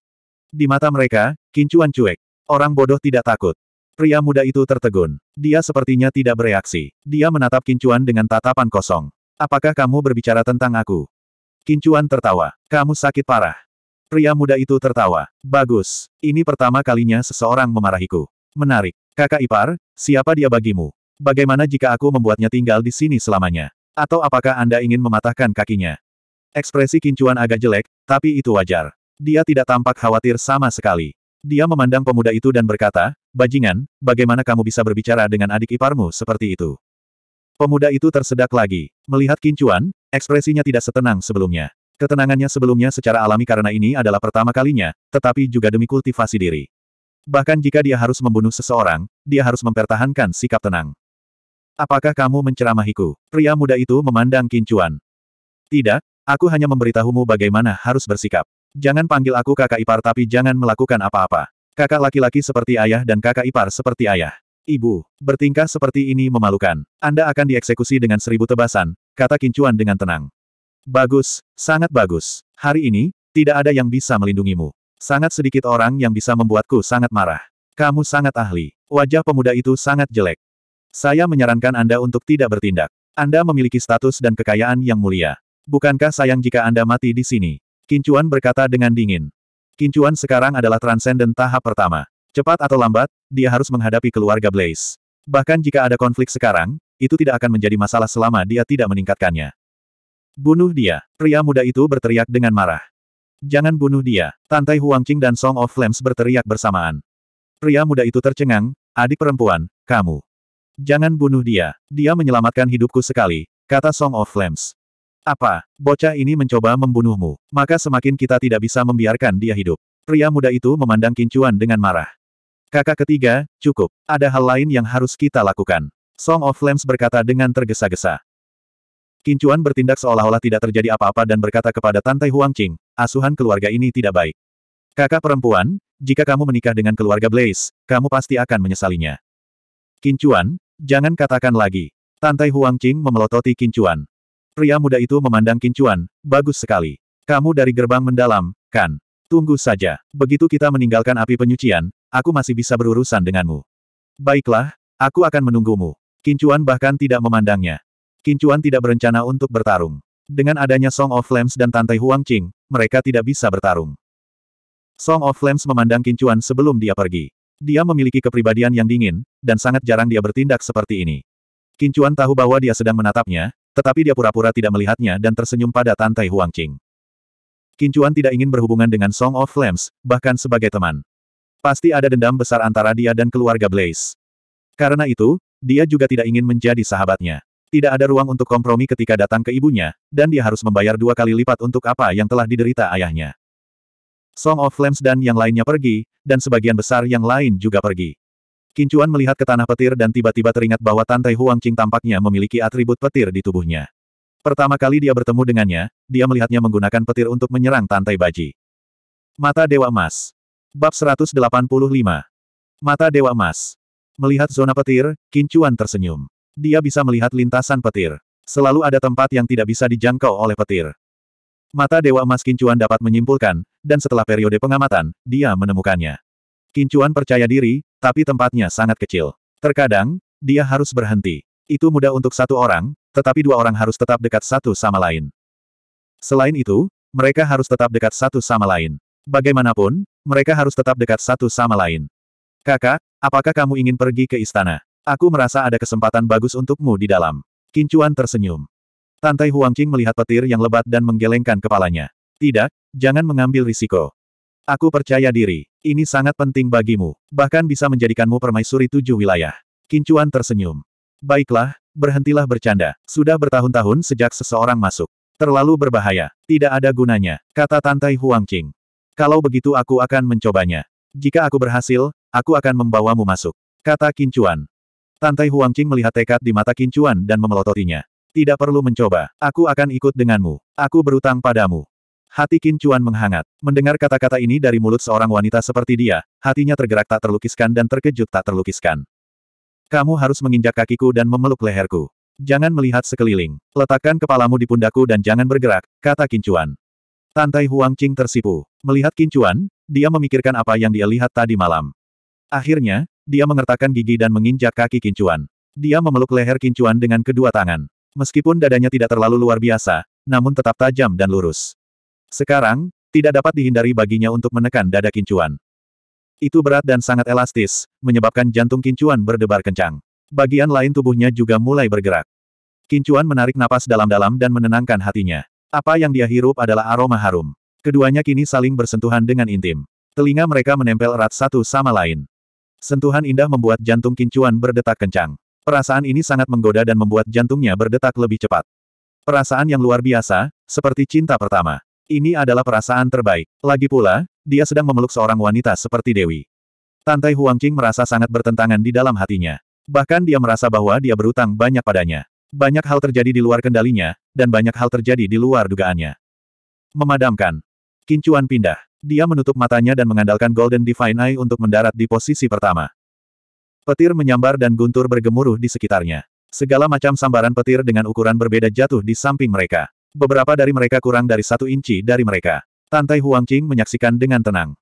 Di mata mereka, Kincuan cuek. Orang bodoh tidak takut. Pria muda itu tertegun. Dia sepertinya tidak bereaksi. Dia menatap Kincuan dengan tatapan kosong. Apakah kamu berbicara tentang aku? Kincuan tertawa. Kamu sakit parah. Pria muda itu tertawa. Bagus. Ini pertama kalinya seseorang memarahiku. Menarik. Kakak ipar, siapa dia bagimu? Bagaimana jika aku membuatnya tinggal di sini selamanya? Atau apakah Anda ingin mematahkan kakinya? Ekspresi kincuan agak jelek, tapi itu wajar. Dia tidak tampak khawatir sama sekali. Dia memandang pemuda itu dan berkata, Bajingan, bagaimana kamu bisa berbicara dengan adik iparmu seperti itu? Pemuda itu tersedak lagi. Melihat kincuan, ekspresinya tidak setenang sebelumnya. Ketenangannya sebelumnya secara alami karena ini adalah pertama kalinya, tetapi juga demi kultivasi diri. Bahkan jika dia harus membunuh seseorang, dia harus mempertahankan sikap tenang. Apakah kamu menceramahiku? Pria muda itu memandang Kincuan. Tidak, aku hanya memberitahumu bagaimana harus bersikap. Jangan panggil aku kakak ipar tapi jangan melakukan apa-apa. Kakak laki-laki seperti ayah dan kakak ipar seperti ayah. Ibu, bertingkah seperti ini memalukan. Anda akan dieksekusi dengan seribu tebasan, kata Kincuan dengan tenang. Bagus, sangat bagus. Hari ini, tidak ada yang bisa melindungimu. Sangat sedikit orang yang bisa membuatku sangat marah. Kamu sangat ahli. Wajah pemuda itu sangat jelek. Saya menyarankan Anda untuk tidak bertindak. Anda memiliki status dan kekayaan yang mulia. Bukankah sayang jika Anda mati di sini? Kincuan berkata dengan dingin. Kincuan sekarang adalah transenden tahap pertama. Cepat atau lambat, dia harus menghadapi keluarga Blaze. Bahkan jika ada konflik sekarang, itu tidak akan menjadi masalah selama dia tidak meningkatkannya. Bunuh dia, pria muda itu berteriak dengan marah. Jangan bunuh dia, Tantai Huangqing dan Song of Flames berteriak bersamaan. Pria muda itu tercengang, adik perempuan, kamu. Jangan bunuh dia. Dia menyelamatkan hidupku sekali, kata Song of Flames. Apa? Bocah ini mencoba membunuhmu. Maka semakin kita tidak bisa membiarkan dia hidup. Pria muda itu memandang Kincuan dengan marah. Kakak ketiga, cukup. Ada hal lain yang harus kita lakukan. Song of Flames berkata dengan tergesa-gesa. Kincuan bertindak seolah-olah tidak terjadi apa-apa dan berkata kepada Tante Qing, asuhan keluarga ini tidak baik. Kakak perempuan, jika kamu menikah dengan keluarga Blaze, kamu pasti akan menyesalinya. Kincuan, Jangan katakan lagi. Tantai Huang Qing memelototi Kincuan. Pria muda itu memandang Kincuan, bagus sekali. Kamu dari gerbang mendalam, kan? Tunggu saja. Begitu kita meninggalkan api penyucian, aku masih bisa berurusan denganmu. Baiklah, aku akan menunggumu. Kincuan bahkan tidak memandangnya. Kincuan tidak berencana untuk bertarung. Dengan adanya Song of Flames dan Tantai Huang Qing, mereka tidak bisa bertarung. Song of Flames memandang Kincuan sebelum dia pergi. Dia memiliki kepribadian yang dingin, dan sangat jarang dia bertindak seperti ini. Kincuan tahu bahwa dia sedang menatapnya, tetapi dia pura-pura tidak melihatnya dan tersenyum pada Tantai Qing. Kincuan tidak ingin berhubungan dengan Song of Flames, bahkan sebagai teman. Pasti ada dendam besar antara dia dan keluarga Blaze. Karena itu, dia juga tidak ingin menjadi sahabatnya. Tidak ada ruang untuk kompromi ketika datang ke ibunya, dan dia harus membayar dua kali lipat untuk apa yang telah diderita ayahnya. Song of Flames dan yang lainnya pergi, dan sebagian besar yang lain juga pergi. Kincuan melihat ke tanah petir dan tiba-tiba teringat bahwa Tante Huang Qing tampaknya memiliki atribut petir di tubuhnya. Pertama kali dia bertemu dengannya, dia melihatnya menggunakan petir untuk menyerang Tante Baji. Mata Dewa Emas. Bab 185. Mata Dewa Emas. Melihat zona petir, Kincuan tersenyum. Dia bisa melihat lintasan petir. Selalu ada tempat yang tidak bisa dijangkau oleh petir. Mata Dewa Emas Kincuan dapat menyimpulkan, dan setelah periode pengamatan, dia menemukannya. Kincuan percaya diri, tapi tempatnya sangat kecil. Terkadang, dia harus berhenti. Itu mudah untuk satu orang, tetapi dua orang harus tetap dekat satu sama lain. Selain itu, mereka harus tetap dekat satu sama lain. Bagaimanapun, mereka harus tetap dekat satu sama lain. Kakak, apakah kamu ingin pergi ke istana? Aku merasa ada kesempatan bagus untukmu di dalam. Kincuan tersenyum. Tantai Huangqing melihat petir yang lebat dan menggelengkan kepalanya. Tidak, jangan mengambil risiko. Aku percaya diri. Ini sangat penting bagimu. Bahkan bisa menjadikanmu permaisuri tujuh wilayah. Kincuan tersenyum. Baiklah, berhentilah bercanda. Sudah bertahun-tahun sejak seseorang masuk. Terlalu berbahaya. Tidak ada gunanya, kata Tantai Huangqing. Kalau begitu aku akan mencobanya. Jika aku berhasil, aku akan membawamu masuk. Kata Kincuan. Tantai Huangqing melihat tekad di mata Kincuan dan memelototinya. Tidak perlu mencoba. Aku akan ikut denganmu. Aku berutang padamu. Hati Qin Chuan menghangat. Mendengar kata-kata ini dari mulut seorang wanita seperti dia, hatinya tergerak tak terlukiskan dan terkejut tak terlukiskan. Kamu harus menginjak kakiku dan memeluk leherku. Jangan melihat sekeliling. Letakkan kepalamu di pundaku dan jangan bergerak, kata Qin Chuan. Tantai Huang Qing tersipu. Melihat Qin Chuan, dia memikirkan apa yang dia lihat tadi malam. Akhirnya, dia mengertakkan gigi dan menginjak kaki Qin Chuan. Dia memeluk leher Qin Chuan dengan kedua tangan. Meskipun dadanya tidak terlalu luar biasa, namun tetap tajam dan lurus. Sekarang, tidak dapat dihindari baginya untuk menekan dada kincuan. Itu berat dan sangat elastis, menyebabkan jantung kincuan berdebar kencang. Bagian lain tubuhnya juga mulai bergerak. Kincuan menarik napas dalam-dalam dan menenangkan hatinya. Apa yang dia hirup adalah aroma harum. Keduanya kini saling bersentuhan dengan intim. Telinga mereka menempel erat satu sama lain. Sentuhan indah membuat jantung kincuan berdetak kencang. Perasaan ini sangat menggoda dan membuat jantungnya berdetak lebih cepat. Perasaan yang luar biasa, seperti cinta pertama. Ini adalah perasaan terbaik. Lagi pula, dia sedang memeluk seorang wanita seperti Dewi. Tantai Qing merasa sangat bertentangan di dalam hatinya. Bahkan dia merasa bahwa dia berutang banyak padanya. Banyak hal terjadi di luar kendalinya, dan banyak hal terjadi di luar dugaannya. Memadamkan. Kincuan pindah. Dia menutup matanya dan mengandalkan Golden Divine Eye untuk mendarat di posisi pertama. Petir menyambar dan guntur bergemuruh di sekitarnya. Segala macam sambaran petir dengan ukuran berbeda jatuh di samping mereka. Beberapa dari mereka kurang dari satu inci dari mereka. Tantai Huangqing menyaksikan dengan tenang.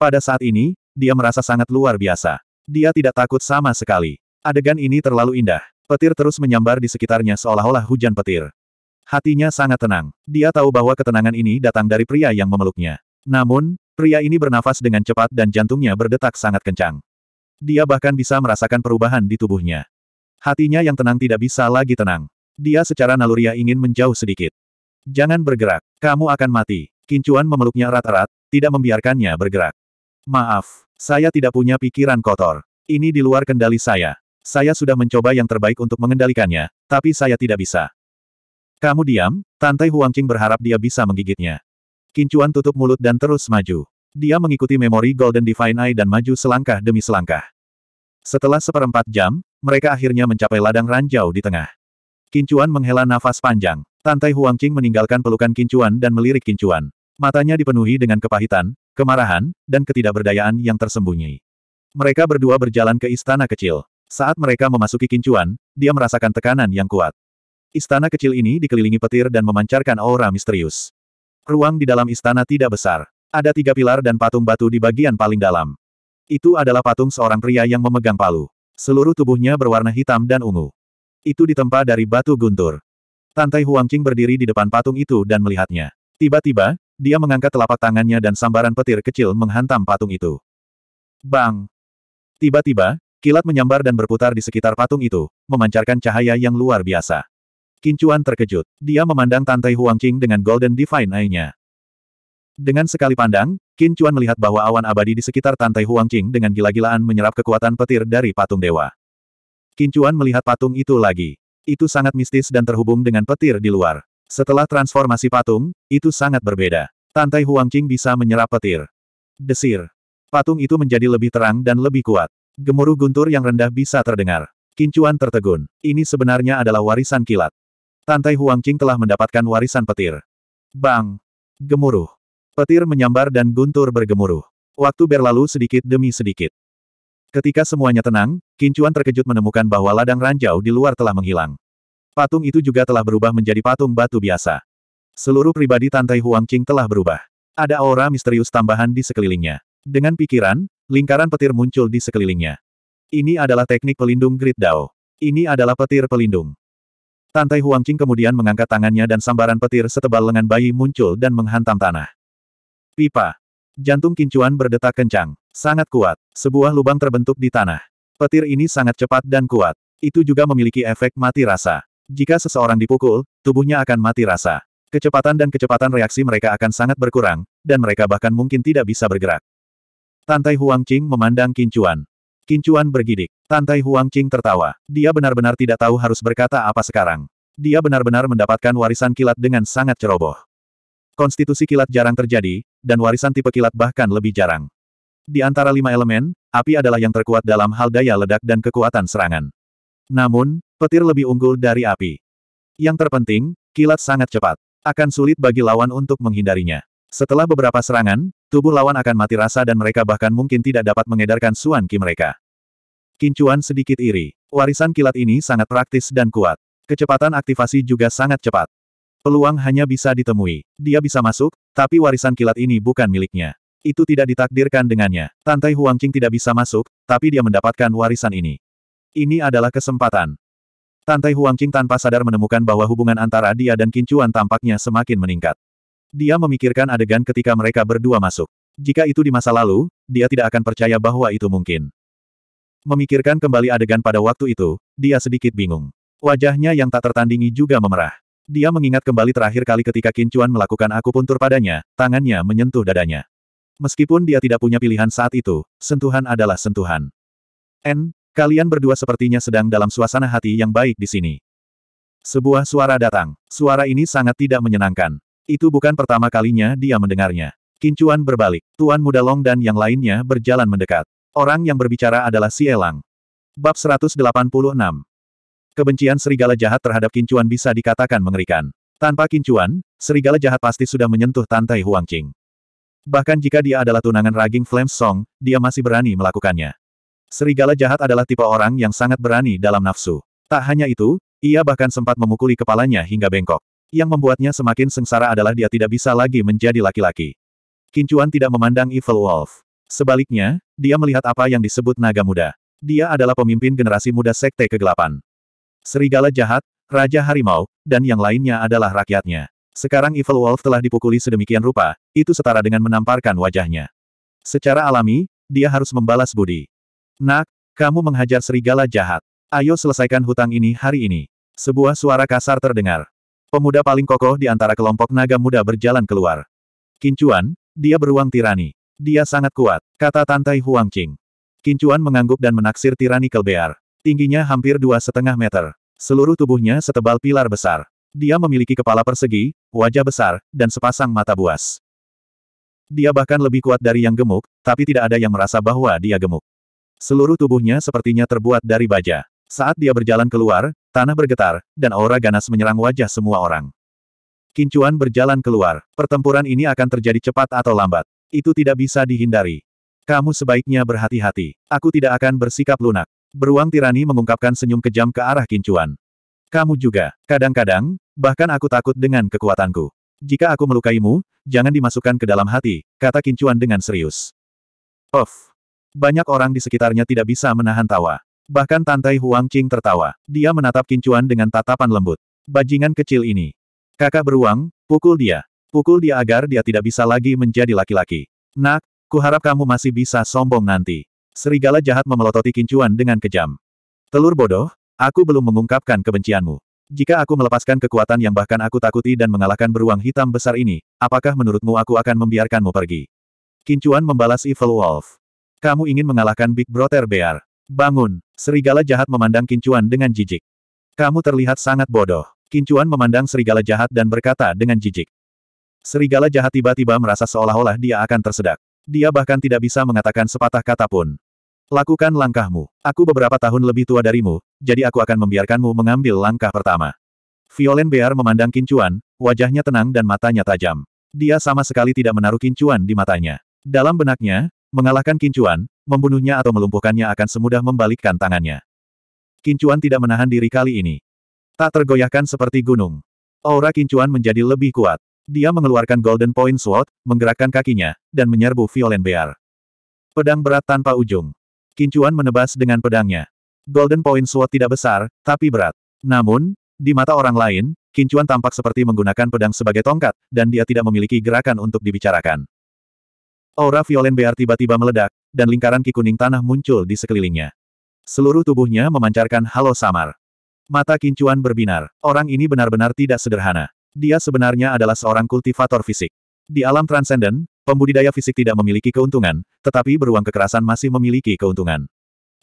Pada saat ini, dia merasa sangat luar biasa. Dia tidak takut sama sekali. Adegan ini terlalu indah. Petir terus menyambar di sekitarnya seolah-olah hujan petir. Hatinya sangat tenang. Dia tahu bahwa ketenangan ini datang dari pria yang memeluknya. Namun, pria ini bernafas dengan cepat dan jantungnya berdetak sangat kencang. Dia bahkan bisa merasakan perubahan di tubuhnya. Hatinya yang tenang tidak bisa lagi tenang. Dia secara naluriah ingin menjauh sedikit. Jangan bergerak, kamu akan mati. Kincuan memeluknya erat-erat, tidak membiarkannya bergerak. Maaf, saya tidak punya pikiran kotor. Ini di luar kendali saya. Saya sudah mencoba yang terbaik untuk mengendalikannya, tapi saya tidak bisa. Kamu diam, Tante Huangqing berharap dia bisa menggigitnya. Kincuan tutup mulut dan terus maju. Dia mengikuti memori Golden Divine Eye dan maju selangkah demi selangkah. Setelah seperempat jam, mereka akhirnya mencapai ladang ranjau di tengah. Kincuan menghela nafas panjang. Tantai Huangqing meninggalkan pelukan Kincuan dan melirik Kincuan. Matanya dipenuhi dengan kepahitan, kemarahan, dan ketidakberdayaan yang tersembunyi. Mereka berdua berjalan ke istana kecil. Saat mereka memasuki Kincuan, dia merasakan tekanan yang kuat. Istana kecil ini dikelilingi petir dan memancarkan aura misterius. Ruang di dalam istana tidak besar. Ada tiga pilar dan patung batu di bagian paling dalam. Itu adalah patung seorang pria yang memegang palu. Seluruh tubuhnya berwarna hitam dan ungu. Itu ditempa dari batu guntur. Tantai Huangqing berdiri di depan patung itu dan melihatnya. Tiba-tiba, dia mengangkat telapak tangannya dan sambaran petir kecil menghantam patung itu. Bang! Tiba-tiba, kilat menyambar dan berputar di sekitar patung itu, memancarkan cahaya yang luar biasa. Kincuan terkejut. Dia memandang Tantai Huangqing dengan Golden Divine Eye-nya. Dengan sekali pandang, Qin Chuan melihat bahwa awan abadi di sekitar Tantai Huangqing dengan gila-gilaan menyerap kekuatan petir dari patung dewa. Qin Chuan melihat patung itu lagi. Itu sangat mistis dan terhubung dengan petir di luar. Setelah transformasi patung, itu sangat berbeda. Tantai Huangqing bisa menyerap petir. Desir. Patung itu menjadi lebih terang dan lebih kuat. Gemuruh guntur yang rendah bisa terdengar. Qin Chuan tertegun. Ini sebenarnya adalah warisan kilat. Tantai Huangqing telah mendapatkan warisan petir. Bang! Gemuruh. Petir menyambar dan guntur bergemuruh. Waktu berlalu sedikit demi sedikit. Ketika semuanya tenang, Kincuan terkejut menemukan bahwa ladang ranjau di luar telah menghilang. Patung itu juga telah berubah menjadi patung batu biasa. Seluruh pribadi Tantai Huang Qing telah berubah. Ada aura misterius tambahan di sekelilingnya. Dengan pikiran, lingkaran petir muncul di sekelilingnya. Ini adalah teknik pelindung Grid Dao. Ini adalah petir pelindung. Tantai Huang Qing kemudian mengangkat tangannya dan sambaran petir setebal lengan bayi muncul dan menghantam tanah. Pipa. Jantung kincuan berdetak kencang. Sangat kuat. Sebuah lubang terbentuk di tanah. Petir ini sangat cepat dan kuat. Itu juga memiliki efek mati rasa. Jika seseorang dipukul, tubuhnya akan mati rasa. Kecepatan dan kecepatan reaksi mereka akan sangat berkurang, dan mereka bahkan mungkin tidak bisa bergerak. Tantai Qing memandang kincuan. Kincuan bergidik. Tantai Qing tertawa. Dia benar-benar tidak tahu harus berkata apa sekarang. Dia benar-benar mendapatkan warisan kilat dengan sangat ceroboh. Konstitusi kilat jarang terjadi, dan warisan tipe kilat bahkan lebih jarang. Di antara lima elemen, api adalah yang terkuat dalam hal daya ledak dan kekuatan serangan. Namun, petir lebih unggul dari api. Yang terpenting, kilat sangat cepat. Akan sulit bagi lawan untuk menghindarinya. Setelah beberapa serangan, tubuh lawan akan mati rasa dan mereka bahkan mungkin tidak dapat mengedarkan suan ki mereka. Kincuan sedikit iri. Warisan kilat ini sangat praktis dan kuat. Kecepatan aktivasi juga sangat cepat. Peluang hanya bisa ditemui. Dia bisa masuk, tapi warisan kilat ini bukan miliknya. Itu tidak ditakdirkan dengannya. Tantai Huangqing tidak bisa masuk, tapi dia mendapatkan warisan ini. Ini adalah kesempatan. Tantai Huangqing tanpa sadar menemukan bahwa hubungan antara dia dan Kincuan tampaknya semakin meningkat. Dia memikirkan adegan ketika mereka berdua masuk. Jika itu di masa lalu, dia tidak akan percaya bahwa itu mungkin. Memikirkan kembali adegan pada waktu itu, dia sedikit bingung. Wajahnya yang tak tertandingi juga memerah. Dia mengingat kembali terakhir kali ketika Kincuan melakukan akupuntur padanya, tangannya menyentuh dadanya. Meskipun dia tidak punya pilihan saat itu, sentuhan adalah sentuhan. N, kalian berdua sepertinya sedang dalam suasana hati yang baik di sini. Sebuah suara datang. Suara ini sangat tidak menyenangkan. Itu bukan pertama kalinya dia mendengarnya. Kincuan berbalik. Tuan Muda Long dan yang lainnya berjalan mendekat. Orang yang berbicara adalah Si Elang. Bab 186 Kebencian serigala jahat terhadap kincuan bisa dikatakan mengerikan. Tanpa kincuan, serigala jahat pasti sudah menyentuh Tantai Huangqing. Bahkan jika dia adalah tunangan Raging Flame Song, dia masih berani melakukannya. Serigala jahat adalah tipe orang yang sangat berani dalam nafsu. Tak hanya itu, ia bahkan sempat memukuli kepalanya hingga bengkok. Yang membuatnya semakin sengsara adalah dia tidak bisa lagi menjadi laki-laki. Kincuan tidak memandang Evil Wolf. Sebaliknya, dia melihat apa yang disebut naga muda. Dia adalah pemimpin generasi muda Sekte Kegelapan. Serigala jahat, Raja Harimau, dan yang lainnya adalah rakyatnya. Sekarang Evil Wolf telah dipukuli sedemikian rupa, itu setara dengan menamparkan wajahnya. Secara alami, dia harus membalas budi. Nak, kamu menghajar serigala jahat. Ayo selesaikan hutang ini hari ini. Sebuah suara kasar terdengar. Pemuda paling kokoh di antara kelompok naga muda berjalan keluar. Kincuan, dia beruang tirani. Dia sangat kuat, kata Tantai Qing. Kincuan mengangguk dan menaksir tirani Kelbear. Tingginya hampir dua setengah meter. Seluruh tubuhnya setebal pilar besar. Dia memiliki kepala persegi, wajah besar, dan sepasang mata buas. Dia bahkan lebih kuat dari yang gemuk, tapi tidak ada yang merasa bahwa dia gemuk. Seluruh tubuhnya sepertinya terbuat dari baja. Saat dia berjalan keluar, tanah bergetar, dan aura ganas menyerang wajah semua orang. Kincuan berjalan keluar. Pertempuran ini akan terjadi cepat atau lambat. Itu tidak bisa dihindari. Kamu sebaiknya berhati-hati. Aku tidak akan bersikap lunak. Beruang tirani mengungkapkan senyum kejam ke arah kincuan. Kamu juga. Kadang-kadang, bahkan aku takut dengan kekuatanku. Jika aku melukaimu, jangan dimasukkan ke dalam hati, kata kincuan dengan serius. Of. Banyak orang di sekitarnya tidak bisa menahan tawa. Bahkan Tantai Huang Qing tertawa. Dia menatap kincuan dengan tatapan lembut. Bajingan kecil ini. Kakak beruang, pukul dia. Pukul dia agar dia tidak bisa lagi menjadi laki-laki. Nak, kuharap kamu masih bisa sombong nanti. Serigala jahat memelototi kincuan dengan kejam. Telur bodoh, aku belum mengungkapkan kebencianmu. Jika aku melepaskan kekuatan yang bahkan aku takuti dan mengalahkan beruang hitam besar ini, apakah menurutmu aku akan membiarkanmu pergi? Kincuan membalas Evil Wolf. Kamu ingin mengalahkan Big Brother Bear. Bangun, serigala jahat memandang Kincuan dengan jijik. Kamu terlihat sangat bodoh. Kincuan memandang serigala jahat dan berkata dengan jijik. Serigala jahat tiba-tiba merasa seolah-olah dia akan tersedak. Dia bahkan tidak bisa mengatakan sepatah kata pun. Lakukan langkahmu. Aku beberapa tahun lebih tua darimu, jadi aku akan membiarkanmu mengambil langkah pertama. Violent Bear memandang Kincuan, wajahnya tenang dan matanya tajam. Dia sama sekali tidak menaruh Kincuan di matanya. Dalam benaknya, mengalahkan Kincuan, membunuhnya atau melumpuhkannya akan semudah membalikkan tangannya. Kincuan tidak menahan diri kali ini. Tak tergoyahkan seperti gunung. Aura Kincuan menjadi lebih kuat. Dia mengeluarkan Golden Point Sword, menggerakkan kakinya, dan menyerbu Violent Bear. Pedang berat tanpa ujung. Kincuan menebas dengan pedangnya. Golden Point Sword tidak besar, tapi berat. Namun, di mata orang lain, Kincuan tampak seperti menggunakan pedang sebagai tongkat, dan dia tidak memiliki gerakan untuk dibicarakan. Aura Violen Bear tiba-tiba meledak, dan lingkaran ki kuning tanah muncul di sekelilingnya. Seluruh tubuhnya memancarkan halo samar. Mata Kincuan berbinar. Orang ini benar-benar tidak sederhana. Dia sebenarnya adalah seorang kultivator fisik. Di alam transenden, Pembudidaya fisik tidak memiliki keuntungan, tetapi beruang kekerasan masih memiliki keuntungan.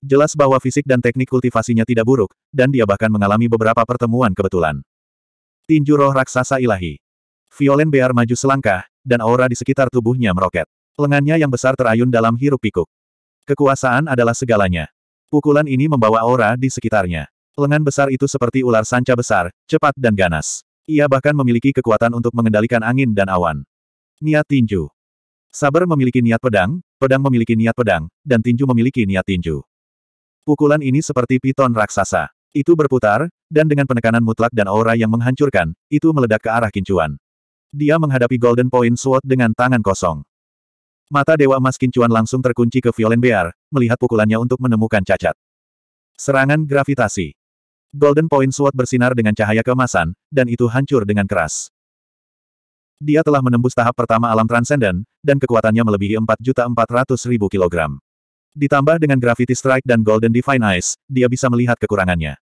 Jelas bahwa fisik dan teknik kultivasinya tidak buruk, dan dia bahkan mengalami beberapa pertemuan kebetulan. Tinju roh raksasa ilahi. Violen Bear maju selangkah, dan aura di sekitar tubuhnya meroket. Lengannya yang besar terayun dalam hiruk-pikuk. Kekuasaan adalah segalanya. Pukulan ini membawa aura di sekitarnya. Lengan besar itu seperti ular sanca besar, cepat dan ganas. Ia bahkan memiliki kekuatan untuk mengendalikan angin dan awan. Niat tinju. Sabar memiliki niat pedang, pedang memiliki niat pedang, dan tinju memiliki niat tinju. Pukulan ini seperti piton raksasa. Itu berputar, dan dengan penekanan mutlak dan aura yang menghancurkan, itu meledak ke arah kincuan. Dia menghadapi Golden Point Sword dengan tangan kosong. Mata Dewa Emas Kincuan langsung terkunci ke Violent Bear, melihat pukulannya untuk menemukan cacat. Serangan gravitasi. Golden Point Sword bersinar dengan cahaya keemasan, dan itu hancur dengan keras. Dia telah menembus tahap pertama alam Transcendent, dan kekuatannya melebihi 4.400.000 kg. Ditambah dengan Gravity Strike dan Golden Divine Eyes, dia bisa melihat kekurangannya.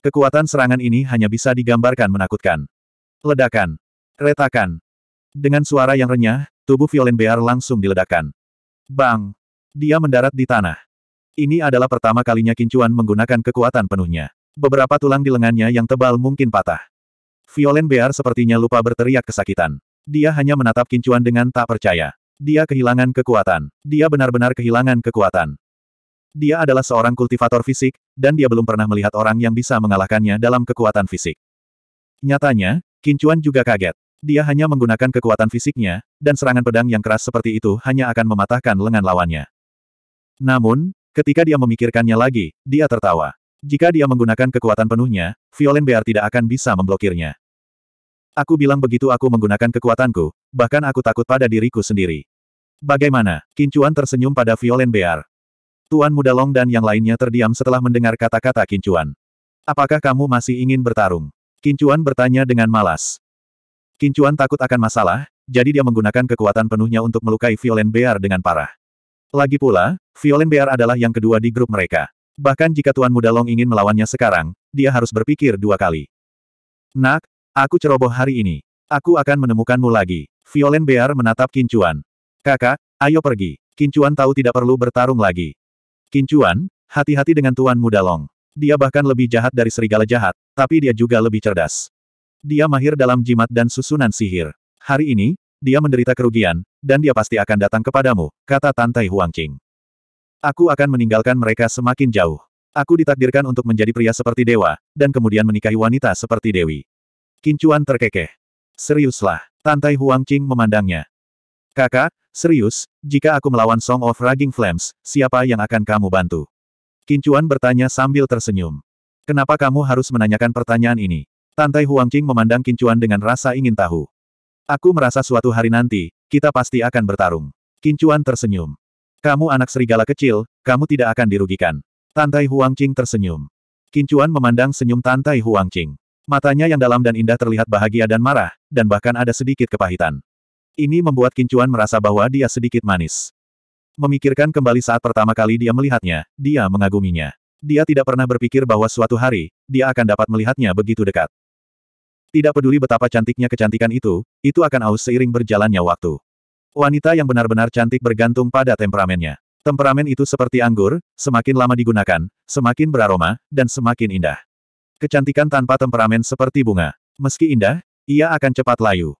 Kekuatan serangan ini hanya bisa digambarkan menakutkan. Ledakan. Retakan. Dengan suara yang renyah, tubuh Violen Bear langsung diledakkan. Bang! Dia mendarat di tanah. Ini adalah pertama kalinya Kincuan menggunakan kekuatan penuhnya. Beberapa tulang di lengannya yang tebal mungkin patah. Violen Bear sepertinya lupa berteriak kesakitan. Dia hanya menatap kincuan dengan tak percaya. Dia kehilangan kekuatan. Dia benar-benar kehilangan kekuatan. Dia adalah seorang kultivator fisik, dan dia belum pernah melihat orang yang bisa mengalahkannya dalam kekuatan fisik. Nyatanya, Kincuan juga kaget. Dia hanya menggunakan kekuatan fisiknya, dan serangan pedang yang keras seperti itu hanya akan mematahkan lengan lawannya. Namun, ketika dia memikirkannya lagi, dia tertawa. Jika dia menggunakan kekuatan penuhnya, Violen Bear tidak akan bisa memblokirnya. Aku bilang begitu aku menggunakan kekuatanku, bahkan aku takut pada diriku sendiri. Bagaimana? Kincuan tersenyum pada Violen Bear. Tuan Muda Long dan yang lainnya terdiam setelah mendengar kata-kata Kincuan. Apakah kamu masih ingin bertarung? Kincuan bertanya dengan malas. Kincuan takut akan masalah, jadi dia menggunakan kekuatan penuhnya untuk melukai Violen Bear dengan parah. Lagi pula, Violen Bear adalah yang kedua di grup mereka. Bahkan jika Tuan Muda Long ingin melawannya sekarang, dia harus berpikir dua kali. Nak, Aku ceroboh hari ini. Aku akan menemukanmu lagi. Violen Bear menatap Kincuan. Kakak, ayo pergi. Kincuan tahu tidak perlu bertarung lagi. Kincuan, hati-hati dengan Tuan Muda Long. Dia bahkan lebih jahat dari serigala jahat, tapi dia juga lebih cerdas. Dia mahir dalam jimat dan susunan sihir. Hari ini, dia menderita kerugian, dan dia pasti akan datang kepadamu, kata Tantai Huangqing. Aku akan meninggalkan mereka semakin jauh. Aku ditakdirkan untuk menjadi pria seperti dewa, dan kemudian menikahi wanita seperti dewi. Kincuan terkekeh. Seriuslah. Tantai Huang Qing memandangnya. Kakak, serius, jika aku melawan Song of Raging Flames, siapa yang akan kamu bantu? Kincuan bertanya sambil tersenyum. Kenapa kamu harus menanyakan pertanyaan ini? Tantai Huang Qing memandang Kincuan dengan rasa ingin tahu. Aku merasa suatu hari nanti, kita pasti akan bertarung. Kincuan tersenyum. Kamu anak serigala kecil, kamu tidak akan dirugikan. Tantai Huangqing tersenyum. Kincuan memandang senyum Tantai Huangqing. Matanya yang dalam dan indah terlihat bahagia dan marah, dan bahkan ada sedikit kepahitan. Ini membuat Kincuan merasa bahwa dia sedikit manis. Memikirkan kembali saat pertama kali dia melihatnya, dia mengaguminya. Dia tidak pernah berpikir bahwa suatu hari, dia akan dapat melihatnya begitu dekat. Tidak peduli betapa cantiknya kecantikan itu, itu akan aus seiring berjalannya waktu. Wanita yang benar-benar cantik bergantung pada temperamennya. Temperamen itu seperti anggur, semakin lama digunakan, semakin beraroma, dan semakin indah. Kecantikan tanpa temperamen seperti bunga. Meski indah, ia akan cepat layu.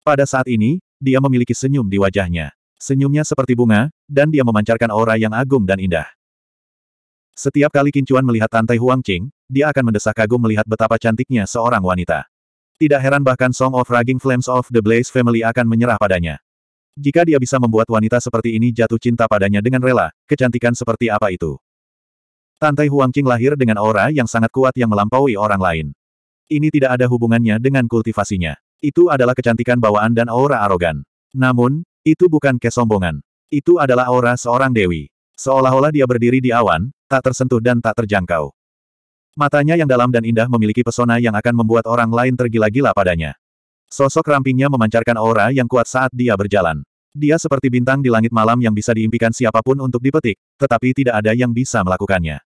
Pada saat ini, dia memiliki senyum di wajahnya. Senyumnya seperti bunga, dan dia memancarkan aura yang agung dan indah. Setiap kali Kincuan melihat Tantai Qing, dia akan mendesah kagum melihat betapa cantiknya seorang wanita. Tidak heran bahkan Song of Raging Flames of the Blaze Family akan menyerah padanya. Jika dia bisa membuat wanita seperti ini jatuh cinta padanya dengan rela, kecantikan seperti apa itu? Tantai Huangqing lahir dengan aura yang sangat kuat yang melampaui orang lain. Ini tidak ada hubungannya dengan kultivasinya. Itu adalah kecantikan bawaan dan aura arogan. Namun, itu bukan kesombongan. Itu adalah aura seorang dewi. Seolah-olah dia berdiri di awan, tak tersentuh dan tak terjangkau. Matanya yang dalam dan indah memiliki pesona yang akan membuat orang lain tergila-gila padanya. Sosok rampingnya memancarkan aura yang kuat saat dia berjalan. Dia seperti bintang di langit malam yang bisa diimpikan siapapun untuk dipetik, tetapi tidak ada yang bisa melakukannya.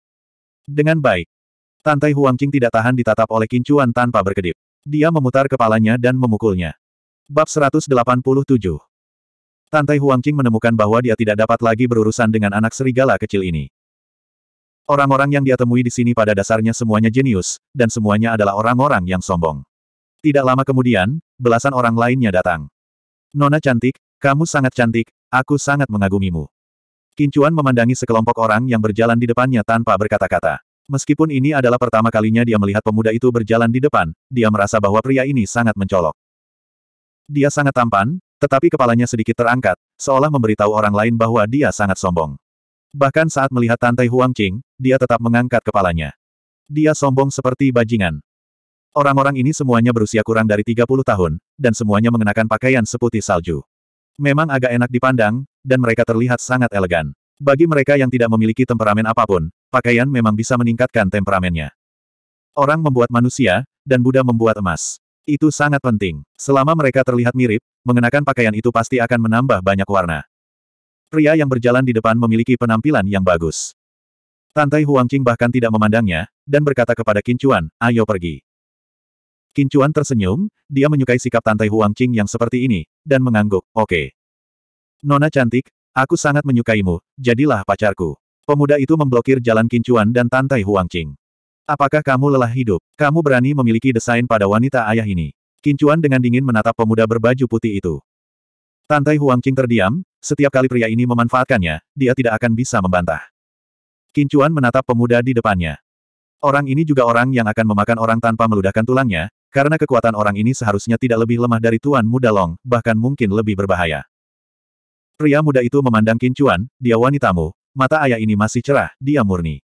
Dengan baik. Tantai Huangqing tidak tahan ditatap oleh kincuan tanpa berkedip. Dia memutar kepalanya dan memukulnya. Bab 187 Tantai Huangqing menemukan bahwa dia tidak dapat lagi berurusan dengan anak serigala kecil ini. Orang-orang yang dia temui di sini pada dasarnya semuanya jenius, dan semuanya adalah orang-orang yang sombong. Tidak lama kemudian, belasan orang lainnya datang. Nona cantik, kamu sangat cantik, aku sangat mengagumimu. Kincuan memandangi sekelompok orang yang berjalan di depannya tanpa berkata-kata. Meskipun ini adalah pertama kalinya dia melihat pemuda itu berjalan di depan, dia merasa bahwa pria ini sangat mencolok. Dia sangat tampan, tetapi kepalanya sedikit terangkat, seolah memberitahu orang lain bahwa dia sangat sombong. Bahkan saat melihat Tantai Huangqing, dia tetap mengangkat kepalanya. Dia sombong seperti bajingan. Orang-orang ini semuanya berusia kurang dari 30 tahun, dan semuanya mengenakan pakaian seputih salju. Memang agak enak dipandang, dan mereka terlihat sangat elegan. Bagi mereka yang tidak memiliki temperamen apapun, pakaian memang bisa meningkatkan temperamennya. Orang membuat manusia, dan Buddha membuat emas. Itu sangat penting. Selama mereka terlihat mirip, mengenakan pakaian itu pasti akan menambah banyak warna. Pria yang berjalan di depan memiliki penampilan yang bagus. Tantai Huangqing bahkan tidak memandangnya, dan berkata kepada Kincuan, ayo pergi. Kincuan tersenyum, dia menyukai sikap Tante Huang Qing yang seperti ini, dan mengangguk, oke. Okay. Nona cantik, aku sangat menyukaimu, jadilah pacarku. Pemuda itu memblokir jalan Kincuan dan Tante Huang Qing. Apakah kamu lelah hidup? Kamu berani memiliki desain pada wanita ayah ini. Kincuan dengan dingin menatap pemuda berbaju putih itu. Tante Huang Qing terdiam, setiap kali pria ini memanfaatkannya, dia tidak akan bisa membantah. Kincuan menatap pemuda di depannya. Orang ini juga orang yang akan memakan orang tanpa meludahkan tulangnya, karena kekuatan orang ini seharusnya tidak lebih lemah dari Tuan Muda Long, bahkan mungkin lebih berbahaya. Pria muda itu memandang Kincuan, dia wanitamu, mata ayah ini masih cerah, dia murni.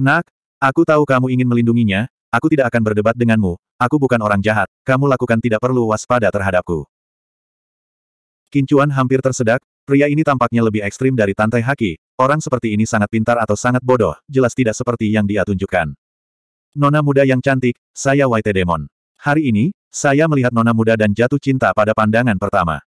Nak, aku tahu kamu ingin melindunginya, aku tidak akan berdebat denganmu, aku bukan orang jahat, kamu lakukan tidak perlu waspada terhadapku. Kincuan hampir tersedak, pria ini tampaknya lebih ekstrim dari Tante Haki, orang seperti ini sangat pintar atau sangat bodoh, jelas tidak seperti yang dia tunjukkan. Nona muda yang cantik, saya White Demon. Hari ini, saya melihat nona muda dan jatuh cinta pada pandangan pertama.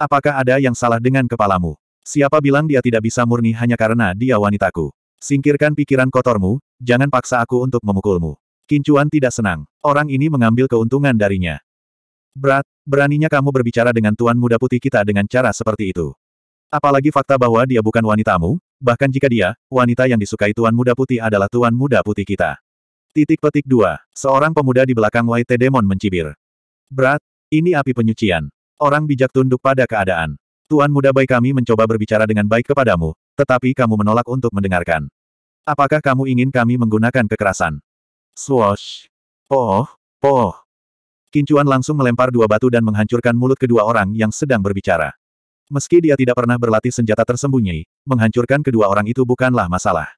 Apakah ada yang salah dengan kepalamu? Siapa bilang dia tidak bisa murni hanya karena dia wanitaku? Singkirkan pikiran kotormu, jangan paksa aku untuk memukulmu. Kincuan tidak senang. Orang ini mengambil keuntungan darinya. Berat, beraninya kamu berbicara dengan tuan muda putih kita dengan cara seperti itu. Apalagi fakta bahwa dia bukan wanitamu, bahkan jika dia, wanita yang disukai tuan muda putih adalah tuan muda putih kita. Titik petik dua. Seorang pemuda di belakang White Demon mencibir. Berat, ini api penyucian. Orang bijak tunduk pada keadaan. Tuan muda baik kami mencoba berbicara dengan baik kepadamu, tetapi kamu menolak untuk mendengarkan. Apakah kamu ingin kami menggunakan kekerasan? Swoosh. Oh, oh. Kincuan langsung melempar dua batu dan menghancurkan mulut kedua orang yang sedang berbicara. Meski dia tidak pernah berlatih senjata tersembunyi, menghancurkan kedua orang itu bukanlah masalah.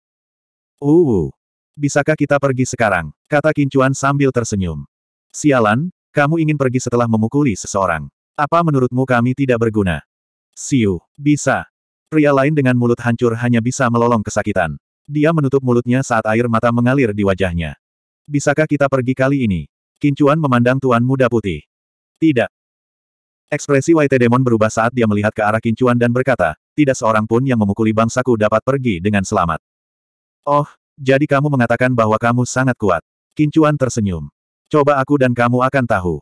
Uh, Bisakah kita pergi sekarang? Kata Kincuan sambil tersenyum. Sialan, kamu ingin pergi setelah memukuli seseorang. Apa menurutmu kami tidak berguna? Siu, bisa. Pria lain dengan mulut hancur hanya bisa melolong kesakitan. Dia menutup mulutnya saat air mata mengalir di wajahnya. Bisakah kita pergi kali ini? Kincuan memandang tuan muda putih. Tidak. Ekspresi White Demon berubah saat dia melihat ke arah Kincuan dan berkata, tidak seorang pun yang memukuli bangsaku dapat pergi dengan selamat. Oh, jadi kamu mengatakan bahwa kamu sangat kuat. Kincuan tersenyum. Coba aku dan kamu akan tahu.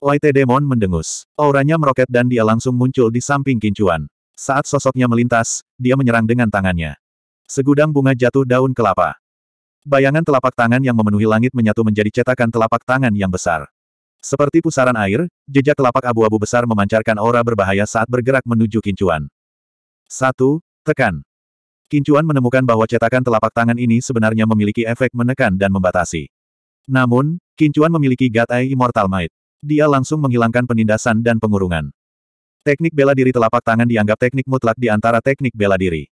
White Demon mendengus. Auranya meroket dan dia langsung muncul di samping Kincuan. Saat sosoknya melintas, dia menyerang dengan tangannya. Segudang bunga jatuh daun kelapa. Bayangan telapak tangan yang memenuhi langit menyatu menjadi cetakan telapak tangan yang besar. Seperti pusaran air, jejak telapak abu-abu besar memancarkan aura berbahaya saat bergerak menuju Kincuan. Satu, Tekan. Kincuan menemukan bahwa cetakan telapak tangan ini sebenarnya memiliki efek menekan dan membatasi. Namun, Kincuan memiliki Gatai Immortal Might. Dia langsung menghilangkan penindasan dan pengurungan. Teknik bela diri telapak tangan dianggap teknik mutlak di antara teknik bela diri.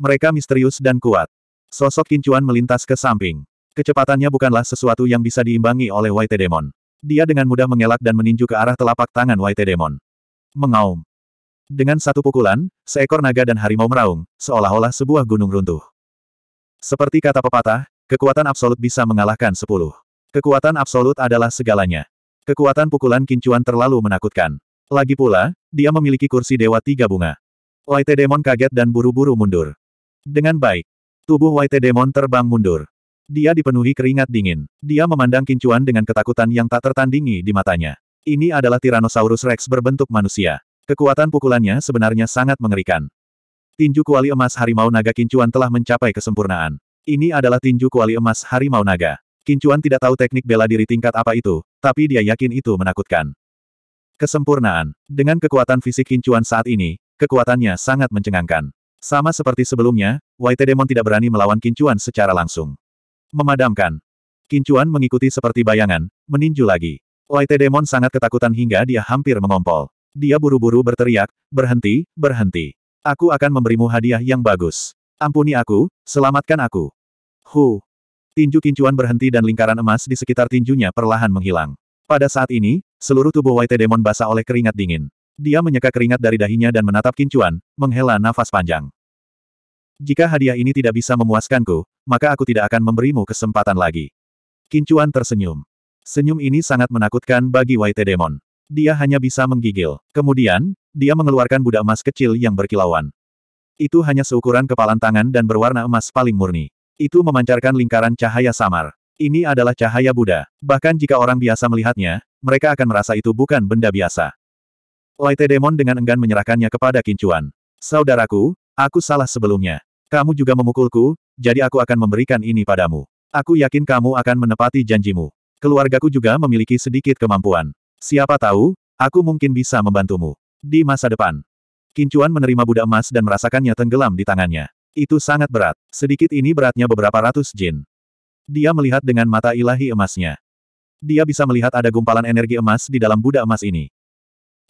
Mereka misterius dan kuat. Sosok Kincuan melintas ke samping. Kecepatannya bukanlah sesuatu yang bisa diimbangi oleh White Demon. Dia dengan mudah mengelak dan meninju ke arah telapak tangan White Demon. Mengaum. Dengan satu pukulan, seekor naga dan harimau meraung, seolah-olah sebuah gunung runtuh. Seperti kata pepatah, kekuatan absolut bisa mengalahkan sepuluh. Kekuatan absolut adalah segalanya. Kekuatan pukulan kincuan terlalu menakutkan. Lagi pula, dia memiliki kursi dewa tiga bunga. White Demon kaget dan buru-buru mundur. Dengan baik, tubuh White Demon terbang mundur. Dia dipenuhi keringat dingin. Dia memandang kincuan dengan ketakutan yang tak tertandingi di matanya. Ini adalah Tyrannosaurus Rex berbentuk manusia. Kekuatan pukulannya sebenarnya sangat mengerikan. Tinju kuali emas harimau naga kincuan telah mencapai kesempurnaan. Ini adalah tinju kuali emas harimau naga. Kincuan tidak tahu teknik bela diri tingkat apa itu, tapi dia yakin itu menakutkan. Kesempurnaan. Dengan kekuatan fisik Kincuan saat ini, kekuatannya sangat mencengangkan. Sama seperti sebelumnya, White Demon tidak berani melawan Kincuan secara langsung. Memadamkan. Kincuan mengikuti seperti bayangan, meninju lagi. White Demon sangat ketakutan hingga dia hampir mengompol. Dia buru-buru berteriak, berhenti, berhenti. Aku akan memberimu hadiah yang bagus. Ampuni aku, selamatkan aku. Hu. Tinju kincuan berhenti dan lingkaran emas di sekitar tinjunya perlahan menghilang. Pada saat ini, seluruh tubuh White Demon basah oleh keringat dingin. Dia menyeka keringat dari dahinya dan menatap kincuan, menghela nafas panjang. Jika hadiah ini tidak bisa memuaskanku, maka aku tidak akan memberimu kesempatan lagi. Kincuan tersenyum. Senyum ini sangat menakutkan bagi White Demon. Dia hanya bisa menggigil. Kemudian, dia mengeluarkan budak emas kecil yang berkilauan. Itu hanya seukuran kepalan tangan dan berwarna emas paling murni. Itu memancarkan lingkaran cahaya samar. Ini adalah cahaya Buddha. Bahkan jika orang biasa melihatnya, mereka akan merasa itu bukan benda biasa. Laite Demon dengan enggan menyerahkannya kepada Kincuan. Saudaraku, aku salah sebelumnya. Kamu juga memukulku, jadi aku akan memberikan ini padamu. Aku yakin kamu akan menepati janjimu. Keluargaku juga memiliki sedikit kemampuan. Siapa tahu, aku mungkin bisa membantumu. Di masa depan. Kincuan menerima Buddha emas dan merasakannya tenggelam di tangannya. Itu sangat berat. Sedikit ini beratnya beberapa ratus jin. Dia melihat dengan mata ilahi emasnya. Dia bisa melihat ada gumpalan energi emas di dalam Buddha emas ini.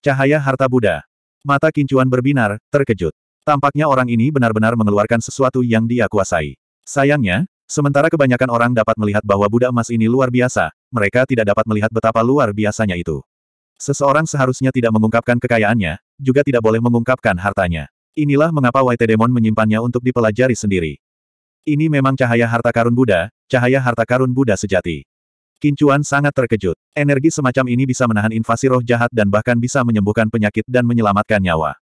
Cahaya harta Buddha. Mata Kincuan berbinar, terkejut. Tampaknya orang ini benar-benar mengeluarkan sesuatu yang dia kuasai. Sayangnya, sementara kebanyakan orang dapat melihat bahwa Buddha emas ini luar biasa, mereka tidak dapat melihat betapa luar biasanya itu. Seseorang seharusnya tidak mengungkapkan kekayaannya, juga tidak boleh mengungkapkan hartanya. Inilah mengapa White Demon menyimpannya untuk dipelajari sendiri. Ini memang cahaya harta karun Buddha, cahaya harta karun Buddha sejati. Kincuan sangat terkejut. Energi semacam ini bisa menahan invasi roh jahat dan bahkan bisa menyembuhkan penyakit dan menyelamatkan nyawa.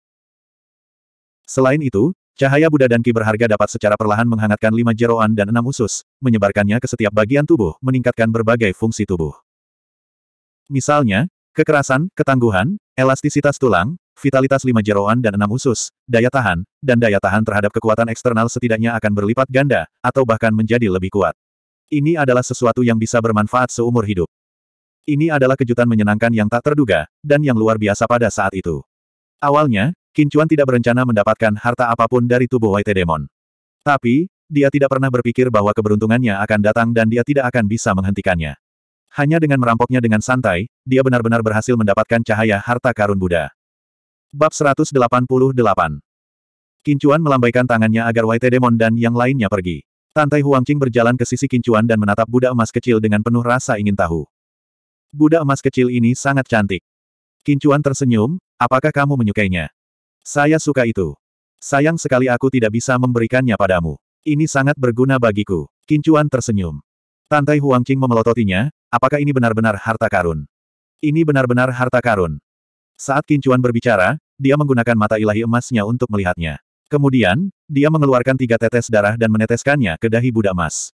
Selain itu, Cahaya Buddha dan Ki berharga dapat secara perlahan menghangatkan lima jeroan dan enam usus, menyebarkannya ke setiap bagian tubuh, meningkatkan berbagai fungsi tubuh. Misalnya, kekerasan, ketangguhan, elastisitas tulang, vitalitas lima jeroan dan enam usus, daya tahan, dan daya tahan terhadap kekuatan eksternal setidaknya akan berlipat ganda, atau bahkan menjadi lebih kuat. Ini adalah sesuatu yang bisa bermanfaat seumur hidup. Ini adalah kejutan menyenangkan yang tak terduga, dan yang luar biasa pada saat itu. Awalnya, Kincuan tidak berencana mendapatkan harta apapun dari tubuh White Demon. Tapi, dia tidak pernah berpikir bahwa keberuntungannya akan datang dan dia tidak akan bisa menghentikannya. Hanya dengan merampoknya dengan santai, dia benar-benar berhasil mendapatkan cahaya harta karun Buddha. Bab 188 Kincuan melambaikan tangannya agar White Demon dan yang lainnya pergi. Tantai Huangqing berjalan ke sisi Kincuan dan menatap Buddha emas kecil dengan penuh rasa ingin tahu. Buddha emas kecil ini sangat cantik. Kincuan tersenyum, apakah kamu menyukainya? Saya suka itu. Sayang sekali aku tidak bisa memberikannya padamu. Ini sangat berguna bagiku. Kincuan tersenyum. Tantai Huangqing memelototinya, apakah ini benar-benar harta karun? Ini benar-benar harta karun. Saat Kincuan berbicara, dia menggunakan mata ilahi emasnya untuk melihatnya. Kemudian, dia mengeluarkan tiga tetes darah dan meneteskannya ke dahi Buddha emas.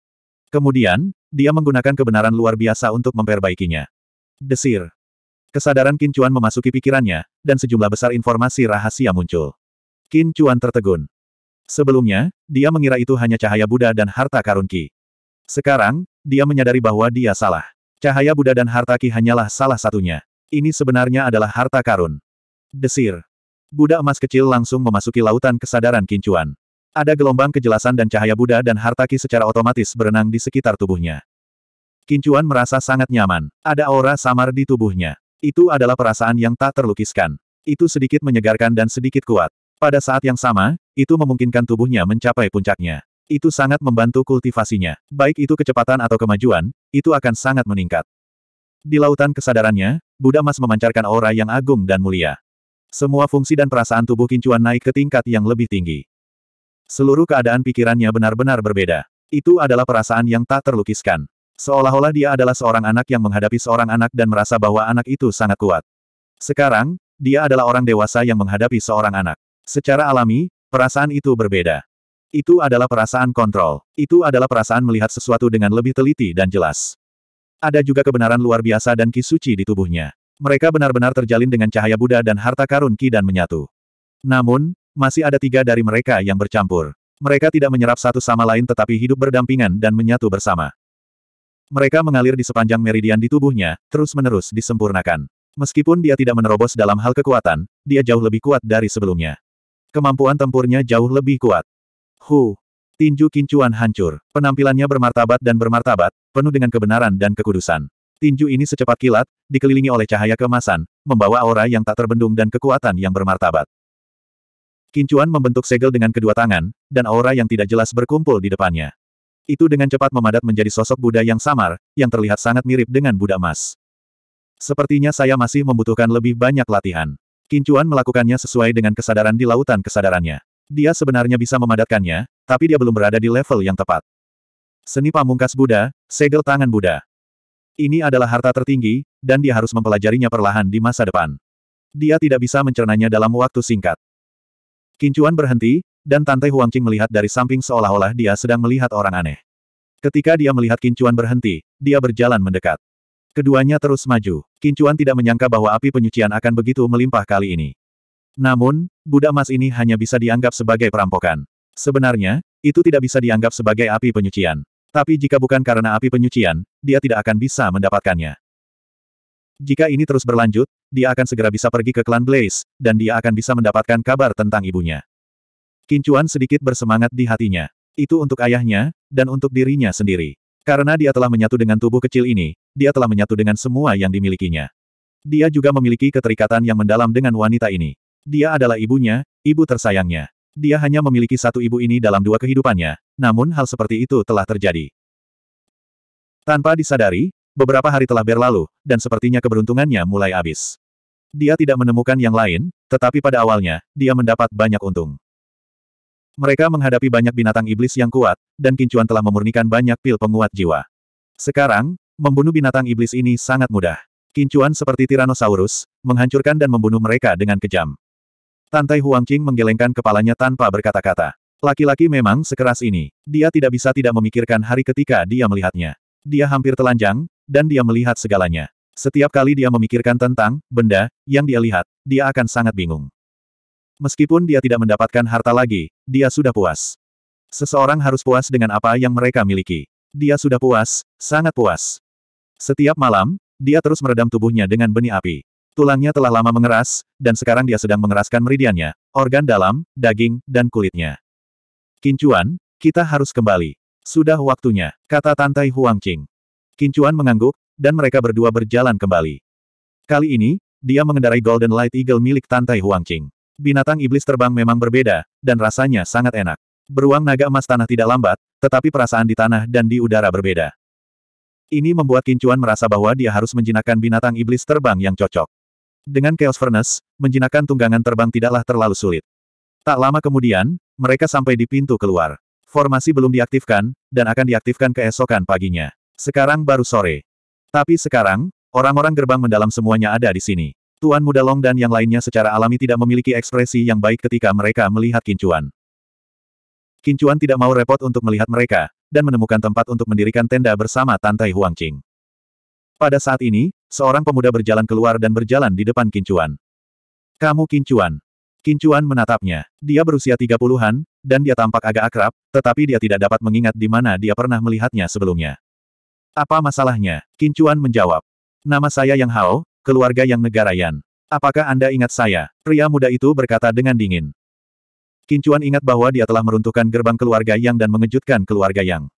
Kemudian, dia menggunakan kebenaran luar biasa untuk memperbaikinya. Desir. Kesadaran Qin Chuan memasuki pikirannya, dan sejumlah besar informasi rahasia muncul. Qin Chuan tertegun. Sebelumnya, dia mengira itu hanya cahaya Buddha dan harta karun ki. Sekarang, dia menyadari bahwa dia salah. Cahaya Buddha dan harta ki hanyalah salah satunya. Ini sebenarnya adalah harta karun. Desir. Buddha emas kecil langsung memasuki lautan kesadaran Qin Chuan. Ada gelombang kejelasan dan cahaya Buddha dan harta ki secara otomatis berenang di sekitar tubuhnya. Qin Chuan merasa sangat nyaman. Ada aura samar di tubuhnya. Itu adalah perasaan yang tak terlukiskan. Itu sedikit menyegarkan dan sedikit kuat. Pada saat yang sama, itu memungkinkan tubuhnya mencapai puncaknya. Itu sangat membantu kultivasinya. Baik itu kecepatan atau kemajuan, itu akan sangat meningkat. Di lautan kesadarannya, Buddha Mas memancarkan aura yang agung dan mulia. Semua fungsi dan perasaan tubuh kincuan naik ke tingkat yang lebih tinggi. Seluruh keadaan pikirannya benar-benar berbeda. Itu adalah perasaan yang tak terlukiskan. Seolah-olah dia adalah seorang anak yang menghadapi seorang anak dan merasa bahwa anak itu sangat kuat. Sekarang, dia adalah orang dewasa yang menghadapi seorang anak. Secara alami, perasaan itu berbeda. Itu adalah perasaan kontrol. Itu adalah perasaan melihat sesuatu dengan lebih teliti dan jelas. Ada juga kebenaran luar biasa dan kisuci di tubuhnya. Mereka benar-benar terjalin dengan cahaya Buddha dan harta karun ki dan menyatu. Namun, masih ada tiga dari mereka yang bercampur. Mereka tidak menyerap satu sama lain tetapi hidup berdampingan dan menyatu bersama. Mereka mengalir di sepanjang meridian di tubuhnya, terus-menerus disempurnakan. Meskipun dia tidak menerobos dalam hal kekuatan, dia jauh lebih kuat dari sebelumnya. Kemampuan tempurnya jauh lebih kuat. Hu! Tinju kincuan hancur. Penampilannya bermartabat dan bermartabat, penuh dengan kebenaran dan kekudusan. Tinju ini secepat kilat, dikelilingi oleh cahaya kemasan, membawa aura yang tak terbendung dan kekuatan yang bermartabat. Kincuan membentuk segel dengan kedua tangan, dan aura yang tidak jelas berkumpul di depannya itu dengan cepat memadat menjadi sosok Buddha yang samar, yang terlihat sangat mirip dengan Buddha emas. Sepertinya saya masih membutuhkan lebih banyak latihan. Kincuan melakukannya sesuai dengan kesadaran di lautan kesadarannya. Dia sebenarnya bisa memadatkannya, tapi dia belum berada di level yang tepat. Seni pamungkas Buddha, segel tangan Buddha. Ini adalah harta tertinggi, dan dia harus mempelajarinya perlahan di masa depan. Dia tidak bisa mencernanya dalam waktu singkat. Kincuan berhenti, dan Tante Huang Qing melihat dari samping seolah-olah dia sedang melihat orang aneh. Ketika dia melihat Kincuan berhenti, dia berjalan mendekat. Keduanya terus maju. Kincuan tidak menyangka bahwa api penyucian akan begitu melimpah kali ini. Namun, Buddha Mas ini hanya bisa dianggap sebagai perampokan. Sebenarnya, itu tidak bisa dianggap sebagai api penyucian. Tapi jika bukan karena api penyucian, dia tidak akan bisa mendapatkannya. Jika ini terus berlanjut, dia akan segera bisa pergi ke klan Blaze, dan dia akan bisa mendapatkan kabar tentang ibunya. Kincuan sedikit bersemangat di hatinya. Itu untuk ayahnya, dan untuk dirinya sendiri. Karena dia telah menyatu dengan tubuh kecil ini, dia telah menyatu dengan semua yang dimilikinya. Dia juga memiliki keterikatan yang mendalam dengan wanita ini. Dia adalah ibunya, ibu tersayangnya. Dia hanya memiliki satu ibu ini dalam dua kehidupannya, namun hal seperti itu telah terjadi. Tanpa disadari, beberapa hari telah berlalu, dan sepertinya keberuntungannya mulai habis. Dia tidak menemukan yang lain, tetapi pada awalnya, dia mendapat banyak untung. Mereka menghadapi banyak binatang iblis yang kuat, dan Kincuan telah memurnikan banyak pil penguat jiwa. Sekarang, membunuh binatang iblis ini sangat mudah. Kincuan seperti Tyrannosaurus, menghancurkan dan membunuh mereka dengan kejam. Tantai Huangqing menggelengkan kepalanya tanpa berkata-kata. Laki-laki memang sekeras ini. Dia tidak bisa tidak memikirkan hari ketika dia melihatnya. Dia hampir telanjang, dan dia melihat segalanya. Setiap kali dia memikirkan tentang benda yang dia lihat, dia akan sangat bingung. Meskipun dia tidak mendapatkan harta lagi, dia sudah puas. Seseorang harus puas dengan apa yang mereka miliki. Dia sudah puas, sangat puas. Setiap malam, dia terus meredam tubuhnya dengan benih api. Tulangnya telah lama mengeras, dan sekarang dia sedang mengeraskan meridiannya, organ dalam, daging, dan kulitnya. Kincuan, kita harus kembali. Sudah waktunya, kata Tantai Huangqing. Kincuan mengangguk, dan mereka berdua berjalan kembali. Kali ini, dia mengendarai Golden Light Eagle milik Tantai Huangqing. Binatang iblis terbang memang berbeda, dan rasanya sangat enak. Beruang naga emas tanah tidak lambat, tetapi perasaan di tanah dan di udara berbeda. Ini membuat Kincuan merasa bahwa dia harus menjinakkan binatang iblis terbang yang cocok. Dengan Chaos Furnace, menjinakkan tunggangan terbang tidaklah terlalu sulit. Tak lama kemudian, mereka sampai di pintu keluar. Formasi belum diaktifkan, dan akan diaktifkan keesokan paginya. Sekarang baru sore. Tapi sekarang, orang-orang gerbang mendalam semuanya ada di sini. Tuan Muda Long dan yang lainnya secara alami tidak memiliki ekspresi yang baik ketika mereka melihat Kincuan. Kincuan tidak mau repot untuk melihat mereka, dan menemukan tempat untuk mendirikan tenda bersama Tantai Huangqing. Pada saat ini, seorang pemuda berjalan keluar dan berjalan di depan Kincuan. Kamu Kincuan. Kincuan menatapnya. Dia berusia tiga puluhan, dan dia tampak agak akrab, tetapi dia tidak dapat mengingat di mana dia pernah melihatnya sebelumnya. Apa masalahnya? Kincuan menjawab. Nama saya Yang Hao, keluarga yang negarayan. Apakah Anda ingat saya? Pria muda itu berkata dengan dingin. Kincuan ingat bahwa dia telah meruntuhkan gerbang keluarga Yang dan mengejutkan keluarga Yang.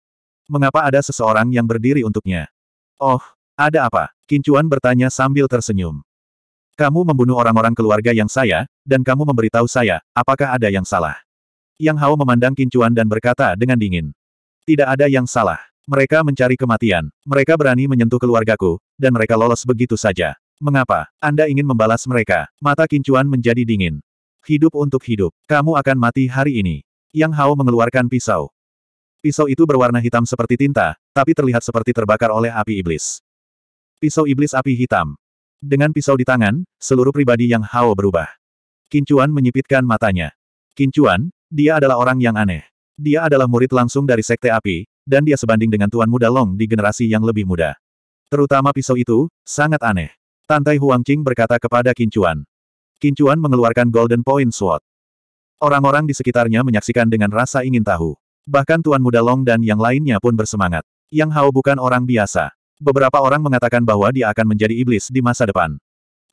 Mengapa ada seseorang yang berdiri untuknya? Oh, ada apa? Kincuan bertanya sambil tersenyum. Kamu membunuh orang-orang keluarga yang saya, dan kamu memberitahu saya, apakah ada yang salah? Yang Hao memandang Kincuan dan berkata dengan dingin. Tidak ada yang salah. Mereka mencari kematian. Mereka berani menyentuh keluargaku, dan mereka lolos begitu saja. Mengapa? Anda ingin membalas mereka. Mata Kincuan menjadi dingin. Hidup untuk hidup. Kamu akan mati hari ini. Yang Hao mengeluarkan pisau. Pisau itu berwarna hitam seperti tinta, tapi terlihat seperti terbakar oleh api iblis. Pisau iblis api hitam. Dengan pisau di tangan, seluruh pribadi Yang Hao berubah. Kincuan menyipitkan matanya. Kincuan, dia adalah orang yang aneh. Dia adalah murid langsung dari sekte api, dan dia sebanding dengan Tuan Muda Long di generasi yang lebih muda. Terutama pisau itu, sangat aneh. Huang Qing berkata kepada Kincuan. Kincuan mengeluarkan Golden Point Sword. Orang-orang di sekitarnya menyaksikan dengan rasa ingin tahu. Bahkan Tuan Muda Long dan yang lainnya pun bersemangat. Yang Hao bukan orang biasa. Beberapa orang mengatakan bahwa dia akan menjadi iblis di masa depan.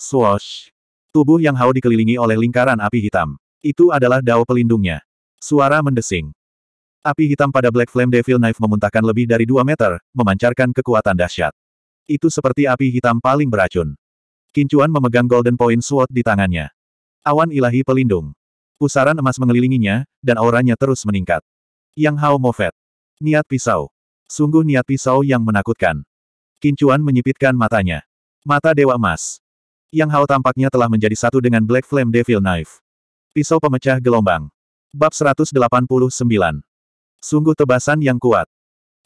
Swoosh. Tubuh Yang Hao dikelilingi oleh lingkaran api hitam. Itu adalah dao pelindungnya. Suara mendesing. Api hitam pada Black Flame Devil Knife memuntahkan lebih dari 2 meter, memancarkan kekuatan dahsyat. Itu seperti api hitam paling beracun. Kincuan memegang Golden Point Sword di tangannya. Awan ilahi pelindung. Pusaran emas mengelilinginya, dan auranya terus meningkat. Yang Hao Mofet. Niat pisau. Sungguh niat pisau yang menakutkan. Kincuan menyipitkan matanya. Mata Dewa Emas. Yang Hao tampaknya telah menjadi satu dengan Black Flame Devil Knife. Pisau pemecah gelombang. Bab 189. Sungguh tebasan yang kuat.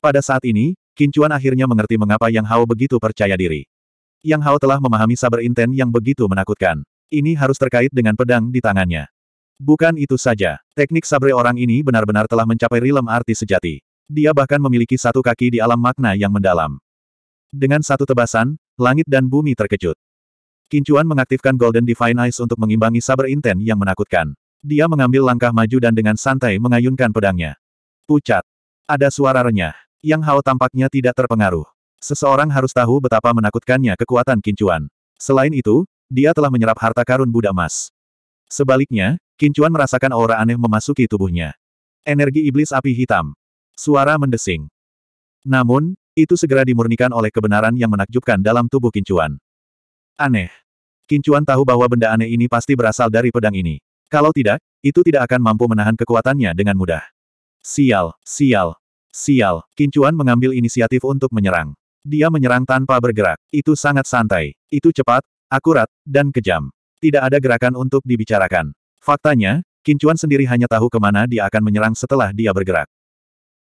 Pada saat ini, Kincuan akhirnya mengerti mengapa Yang Hao begitu percaya diri. Yang Hao telah memahami saber inten yang begitu menakutkan. Ini harus terkait dengan pedang di tangannya. Bukan itu saja, teknik sabre orang ini benar-benar telah mencapai rilem arti sejati. Dia bahkan memiliki satu kaki di alam makna yang mendalam. Dengan satu tebasan, langit dan bumi terkejut. Kincuan mengaktifkan Golden Divine Eyes untuk mengimbangi saber inten yang menakutkan. Dia mengambil langkah maju dan dengan santai mengayunkan pedangnya. Pucat. Ada suara renyah. Yang Hao tampaknya tidak terpengaruh. Seseorang harus tahu betapa menakutkannya kekuatan Kincuan. Selain itu, dia telah menyerap harta karun Buddha emas. Sebaliknya, Kincuan merasakan aura aneh memasuki tubuhnya. Energi iblis api hitam. Suara mendesing. Namun, itu segera dimurnikan oleh kebenaran yang menakjubkan dalam tubuh Kincuan. Aneh. Kincuan tahu bahwa benda aneh ini pasti berasal dari pedang ini. Kalau tidak, itu tidak akan mampu menahan kekuatannya dengan mudah. Sial, sial, sial. Kincuan mengambil inisiatif untuk menyerang. Dia menyerang tanpa bergerak. Itu sangat santai. Itu cepat, akurat, dan kejam. Tidak ada gerakan untuk dibicarakan. Faktanya, Kincuan sendiri hanya tahu kemana dia akan menyerang setelah dia bergerak.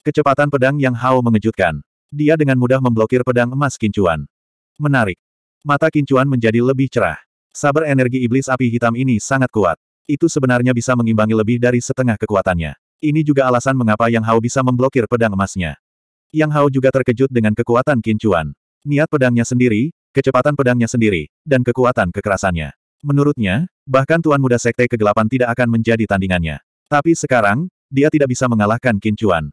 Kecepatan pedang yang Hao mengejutkan. Dia dengan mudah memblokir pedang emas Kincuan. Menarik. Mata Kincuan menjadi lebih cerah. Sabar energi iblis api hitam ini sangat kuat. Itu sebenarnya bisa mengimbangi lebih dari setengah kekuatannya. Ini juga alasan mengapa Yang Hao bisa memblokir pedang emasnya. Yang Hao juga terkejut dengan kekuatan Kincuan. Niat pedangnya sendiri, kecepatan pedangnya sendiri, dan kekuatan kekerasannya. Menurutnya, bahkan Tuan Muda Sekte Kegelapan tidak akan menjadi tandingannya. Tapi sekarang, dia tidak bisa mengalahkan Kincuan.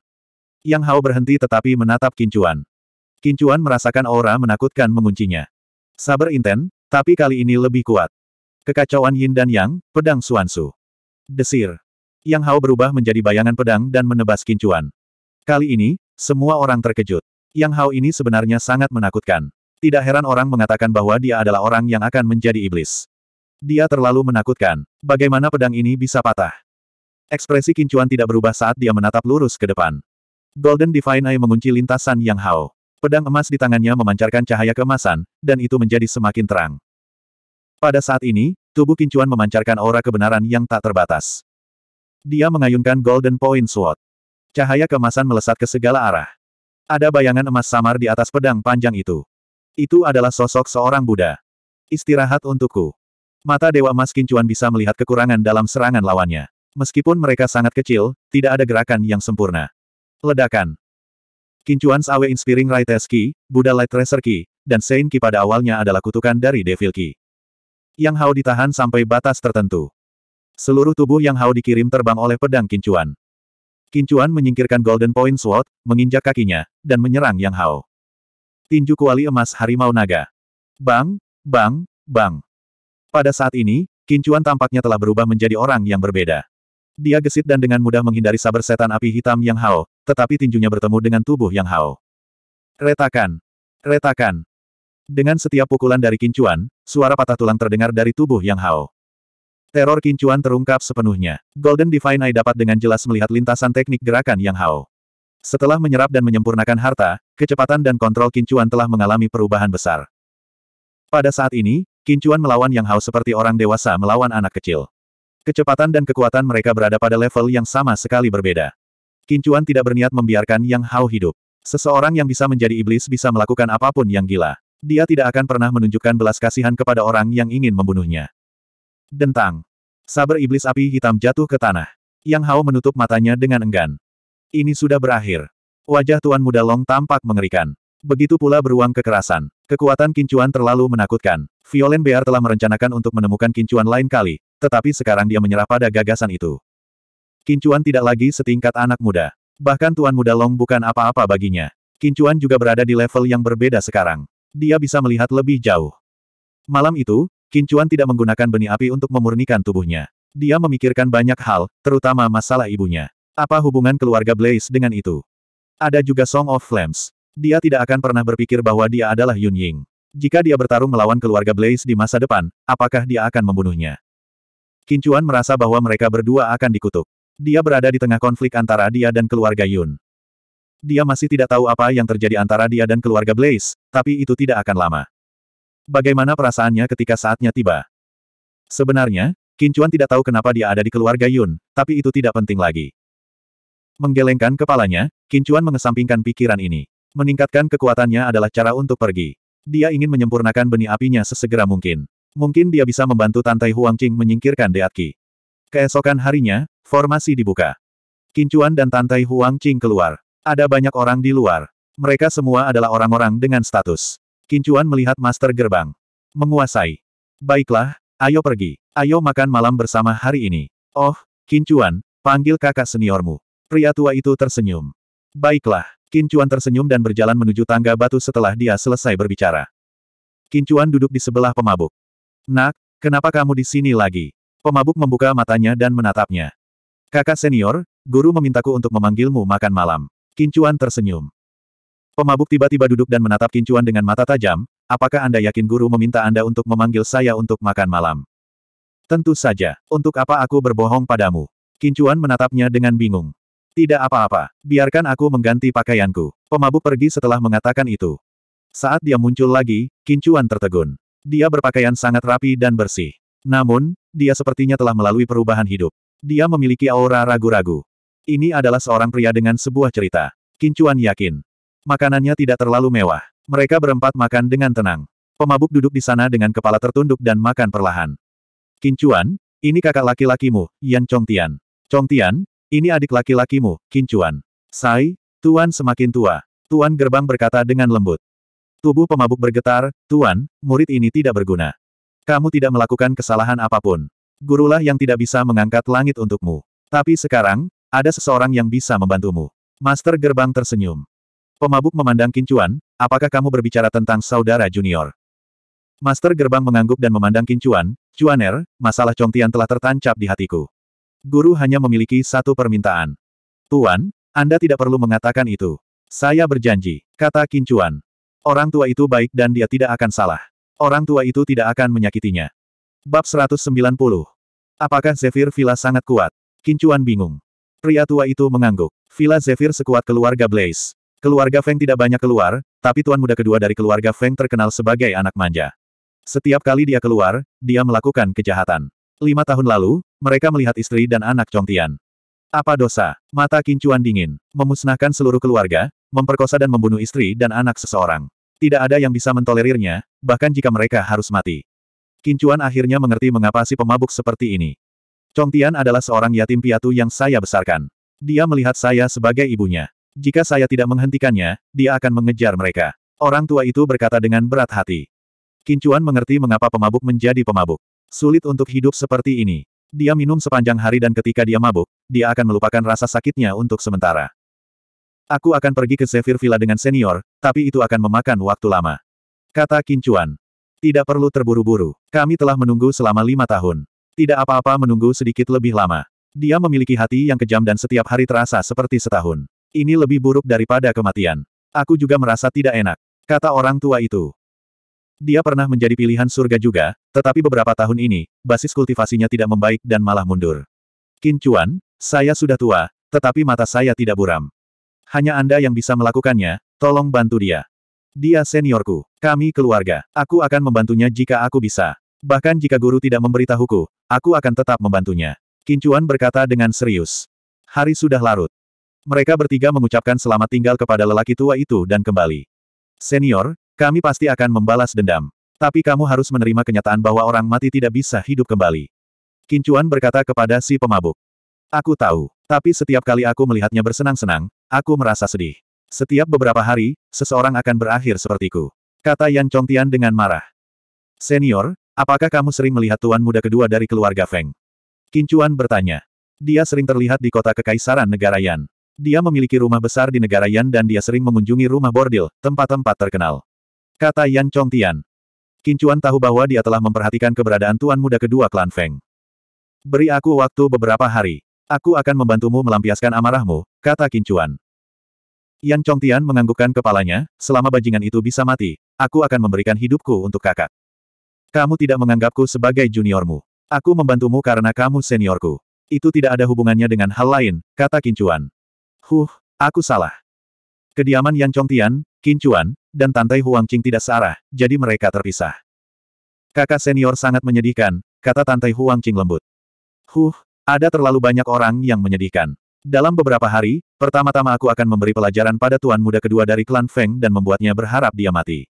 Yang Hao berhenti tetapi menatap Kincuan. Kincuan merasakan aura menakutkan menguncinya. Sabar inten, tapi kali ini lebih kuat. Kekacauan Yin dan Yang, pedang Suansu. Desir. Yang Hao berubah menjadi bayangan pedang dan menebas Kincuan. Kali ini, semua orang terkejut. Yang Hao ini sebenarnya sangat menakutkan. Tidak heran orang mengatakan bahwa dia adalah orang yang akan menjadi iblis. Dia terlalu menakutkan. Bagaimana pedang ini bisa patah? Ekspresi Kincuan tidak berubah saat dia menatap lurus ke depan. Golden Divine Eye mengunci lintasan Yang Hao. Pedang emas di tangannya memancarkan cahaya kemasan, dan itu menjadi semakin terang. Pada saat ini, tubuh Kincuan memancarkan aura kebenaran yang tak terbatas. Dia mengayunkan Golden Point Sword. Cahaya kemasan melesat ke segala arah. Ada bayangan emas samar di atas pedang panjang itu. Itu adalah sosok seorang Buddha. Istirahat untukku. Mata Dewa Emas Kincuan bisa melihat kekurangan dalam serangan lawannya. Meskipun mereka sangat kecil, tidak ada gerakan yang sempurna. Ledakan. Kincuan Awe Inspiring Raites Ki, Buddha Light Tracer Ki, dan Sein Ki pada awalnya adalah kutukan dari Devil Ki. Yang Hao ditahan sampai batas tertentu. Seluruh tubuh Yang Hao dikirim terbang oleh pedang Kincuan. Kincuan menyingkirkan Golden Point Sword, menginjak kakinya, dan menyerang Yang Hao. Tinju kuali emas harimau naga. Bang, bang, bang. Pada saat ini, Kincuan tampaknya telah berubah menjadi orang yang berbeda. Dia gesit dan dengan mudah menghindari sabar setan api hitam Yang Hao, tetapi tinjunya bertemu dengan tubuh Yang Hao. Retakan! Retakan! Dengan setiap pukulan dari Kincuan, suara patah tulang terdengar dari tubuh Yang Hao. Teror kincuan terungkap sepenuhnya. Golden Divine Eye dapat dengan jelas melihat lintasan teknik gerakan Yang Hao. Setelah menyerap dan menyempurnakan harta, kecepatan dan kontrol kincuan telah mengalami perubahan besar. Pada saat ini, kincuan melawan Yang Hao seperti orang dewasa melawan anak kecil. Kecepatan dan kekuatan mereka berada pada level yang sama sekali berbeda. Kincuan tidak berniat membiarkan Yang Hao hidup. Seseorang yang bisa menjadi iblis bisa melakukan apapun yang gila. Dia tidak akan pernah menunjukkan belas kasihan kepada orang yang ingin membunuhnya. Dentang. Saber iblis api hitam jatuh ke tanah. Yang Hao menutup matanya dengan enggan. Ini sudah berakhir. Wajah Tuan Muda Long tampak mengerikan. Begitu pula beruang kekerasan. Kekuatan kincuan terlalu menakutkan. Violen Bear telah merencanakan untuk menemukan kincuan lain kali, tetapi sekarang dia menyerah pada gagasan itu. Kincuan tidak lagi setingkat anak muda. Bahkan Tuan Muda Long bukan apa-apa baginya. Kincuan juga berada di level yang berbeda sekarang. Dia bisa melihat lebih jauh. Malam itu, Kincuan tidak menggunakan benih api untuk memurnikan tubuhnya. Dia memikirkan banyak hal, terutama masalah ibunya. Apa hubungan keluarga Blaze dengan itu? Ada juga Song of Flames. Dia tidak akan pernah berpikir bahwa dia adalah Yun Ying. Jika dia bertarung melawan keluarga Blaze di masa depan, apakah dia akan membunuhnya? Kincuan merasa bahwa mereka berdua akan dikutuk. Dia berada di tengah konflik antara dia dan keluarga Yun. Dia masih tidak tahu apa yang terjadi antara dia dan keluarga Blaze, tapi itu tidak akan lama. Bagaimana perasaannya ketika saatnya tiba? Sebenarnya, Kincuan tidak tahu kenapa dia ada di keluarga Yun, tapi itu tidak penting lagi. Menggelengkan kepalanya, Kincuan mengesampingkan pikiran ini. Meningkatkan kekuatannya adalah cara untuk pergi. Dia ingin menyempurnakan benih apinya sesegera mungkin. Mungkin dia bisa membantu Tantai Huangqing menyingkirkan Deatki. Keesokan harinya, formasi dibuka. Kincuan dan Tantai Huangqing keluar. Ada banyak orang di luar. Mereka semua adalah orang-orang dengan status. Kincuan melihat Master Gerbang. Menguasai. Baiklah, ayo pergi. Ayo makan malam bersama hari ini. Oh, Kincuan, panggil kakak seniormu. Pria tua itu tersenyum. Baiklah, Kincuan tersenyum dan berjalan menuju tangga batu setelah dia selesai berbicara. Kincuan duduk di sebelah pemabuk. Nak, kenapa kamu di sini lagi? Pemabuk membuka matanya dan menatapnya. Kakak senior, guru memintaku untuk memanggilmu makan malam. Kincuan tersenyum. Pemabuk tiba-tiba duduk dan menatap kincuan dengan mata tajam, apakah Anda yakin guru meminta Anda untuk memanggil saya untuk makan malam? Tentu saja, untuk apa aku berbohong padamu? Kincuan menatapnya dengan bingung. Tidak apa-apa, biarkan aku mengganti pakaianku. Pemabuk pergi setelah mengatakan itu. Saat dia muncul lagi, Kincuan tertegun. Dia berpakaian sangat rapi dan bersih. Namun, dia sepertinya telah melalui perubahan hidup. Dia memiliki aura ragu-ragu. Ini adalah seorang pria dengan sebuah cerita. Kincuan yakin, Makanannya tidak terlalu mewah. Mereka berempat makan dengan tenang. Pemabuk duduk di sana dengan kepala tertunduk dan makan perlahan. Kincuan, ini kakak laki-lakimu, Yan Chongtian. Chongtian, ini adik laki-lakimu, Kincuan. Sai, Tuan semakin tua. Tuan Gerbang berkata dengan lembut. Tubuh pemabuk bergetar, Tuan, murid ini tidak berguna. Kamu tidak melakukan kesalahan apapun. Gurulah yang tidak bisa mengangkat langit untukmu. Tapi sekarang, ada seseorang yang bisa membantumu. Master Gerbang tersenyum. Pemabuk memandang Kincuan, apakah kamu berbicara tentang saudara junior? Master gerbang mengangguk dan memandang Kincuan, Cuaner, masalah Congtian telah tertancap di hatiku. Guru hanya memiliki satu permintaan. Tuan, Anda tidak perlu mengatakan itu. Saya berjanji, kata Kincuan. Orang tua itu baik dan dia tidak akan salah. Orang tua itu tidak akan menyakitinya. Bab 190. Apakah Zephyr Villa sangat kuat? Kincuan bingung. Pria tua itu mengangguk. Villa Zephyr sekuat keluarga Blaze. Keluarga Feng tidak banyak keluar, tapi tuan muda kedua dari keluarga Feng terkenal sebagai anak manja. Setiap kali dia keluar, dia melakukan kejahatan. Lima tahun lalu, mereka melihat istri dan anak Chongtian. Apa dosa? Mata Kincuan dingin. Memusnahkan seluruh keluarga, memperkosa dan membunuh istri dan anak seseorang. Tidak ada yang bisa mentolerirnya, bahkan jika mereka harus mati. Kincuan akhirnya mengerti mengapa si pemabuk seperti ini. Chongtian adalah seorang yatim piatu yang saya besarkan. Dia melihat saya sebagai ibunya. Jika saya tidak menghentikannya, dia akan mengejar mereka. Orang tua itu berkata dengan berat hati. Kincuan mengerti mengapa pemabuk menjadi pemabuk. Sulit untuk hidup seperti ini. Dia minum sepanjang hari dan ketika dia mabuk, dia akan melupakan rasa sakitnya untuk sementara. Aku akan pergi ke Zephyr Villa dengan senior, tapi itu akan memakan waktu lama. Kata Kincuan. Tidak perlu terburu-buru. Kami telah menunggu selama lima tahun. Tidak apa-apa menunggu sedikit lebih lama. Dia memiliki hati yang kejam dan setiap hari terasa seperti setahun. Ini lebih buruk daripada kematian. Aku juga merasa tidak enak, kata orang tua itu. Dia pernah menjadi pilihan surga juga, tetapi beberapa tahun ini, basis kultivasinya tidak membaik dan malah mundur. Qin Chuan, saya sudah tua, tetapi mata saya tidak buram. Hanya Anda yang bisa melakukannya, tolong bantu dia. Dia seniorku, kami keluarga, aku akan membantunya jika aku bisa. Bahkan jika guru tidak memberitahuku, aku akan tetap membantunya. Kincuan berkata dengan serius. Hari sudah larut. Mereka bertiga mengucapkan selamat tinggal kepada lelaki tua itu dan kembali. Senior, kami pasti akan membalas dendam. Tapi kamu harus menerima kenyataan bahwa orang mati tidak bisa hidup kembali. Kincuan berkata kepada si pemabuk. Aku tahu, tapi setiap kali aku melihatnya bersenang-senang, aku merasa sedih. Setiap beberapa hari, seseorang akan berakhir sepertiku. Kata Yan Chongtian dengan marah. Senior, apakah kamu sering melihat tuan muda kedua dari keluarga Feng? Kincuan bertanya. Dia sering terlihat di kota kekaisaran negara Yan. Dia memiliki rumah besar di negara Yan dan dia sering mengunjungi rumah bordil, tempat-tempat terkenal. Kata Yan Chongtian. Kincuan tahu bahwa dia telah memperhatikan keberadaan tuan muda kedua klan Feng. Beri aku waktu beberapa hari. Aku akan membantumu melampiaskan amarahmu, kata Kincuan. Yan Chongtian menganggukkan kepalanya, selama bajingan itu bisa mati, aku akan memberikan hidupku untuk kakak. Kamu tidak menganggapku sebagai juniormu. Aku membantumu karena kamu seniorku. Itu tidak ada hubungannya dengan hal lain, kata Kincuan. Huh, aku salah. Kediaman Yang Chongtian, Qin Chuan, dan Tante Huang Qing tidak searah, jadi mereka terpisah. Kakak senior sangat menyedihkan, kata Tante Huang Qing lembut. Huh, ada terlalu banyak orang yang menyedihkan. Dalam beberapa hari, pertama-tama aku akan memberi pelajaran pada tuan muda kedua dari klan Feng dan membuatnya berharap dia mati.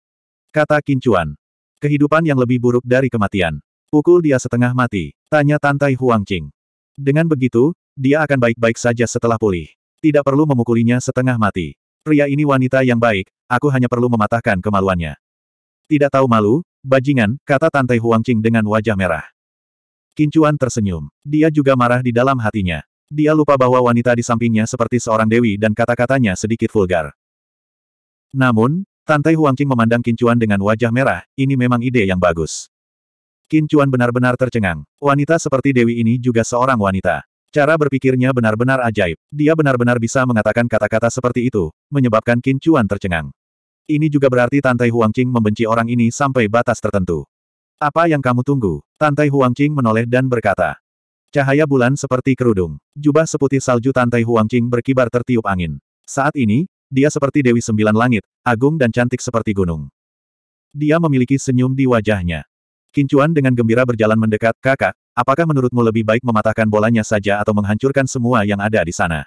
Kata Qin Chuan. Kehidupan yang lebih buruk dari kematian. Pukul dia setengah mati, tanya Tantai Huang Qing. Dengan begitu, dia akan baik-baik saja setelah pulih. Tidak perlu memukulinya setengah mati. Pria ini wanita yang baik, aku hanya perlu mematahkan kemaluannya. Tidak tahu malu, bajingan, kata Tante Huangqing dengan wajah merah. Kincuan tersenyum. Dia juga marah di dalam hatinya. Dia lupa bahwa wanita di sampingnya seperti seorang dewi dan kata-katanya sedikit vulgar. Namun, Tante Huangqing memandang Kincuan dengan wajah merah, ini memang ide yang bagus. Kincuan benar-benar tercengang. Wanita seperti Dewi ini juga seorang wanita. Cara berpikirnya benar-benar ajaib. Dia benar-benar bisa mengatakan kata-kata seperti itu, menyebabkan Qin Chuan tercengang. Ini juga berarti Tantai Qing membenci orang ini sampai batas tertentu. Apa yang kamu tunggu? Tantai Qing menoleh dan berkata. Cahaya bulan seperti kerudung. Jubah seputih salju Tantai Qing berkibar tertiup angin. Saat ini, dia seperti Dewi Sembilan Langit, agung dan cantik seperti gunung. Dia memiliki senyum di wajahnya. Kincuan dengan gembira berjalan mendekat, kakak, Apakah menurutmu lebih baik mematahkan bolanya saja atau menghancurkan semua yang ada di sana?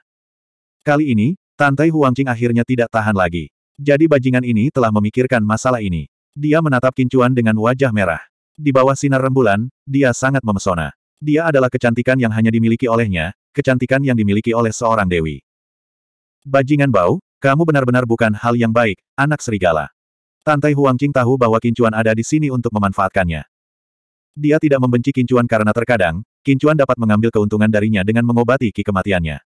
Kali ini, Tantai Huangqing akhirnya tidak tahan lagi. Jadi bajingan ini telah memikirkan masalah ini. Dia menatap Kincuan dengan wajah merah. Di bawah sinar rembulan, dia sangat memesona. Dia adalah kecantikan yang hanya dimiliki olehnya, kecantikan yang dimiliki oleh seorang dewi. Bajingan bau, kamu benar-benar bukan hal yang baik, anak serigala. Tantai Huangqing tahu bahwa Kincuan ada di sini untuk memanfaatkannya. Dia tidak membenci Kincuan karena terkadang, Kincuan dapat mengambil keuntungan darinya dengan mengobati ki kematiannya.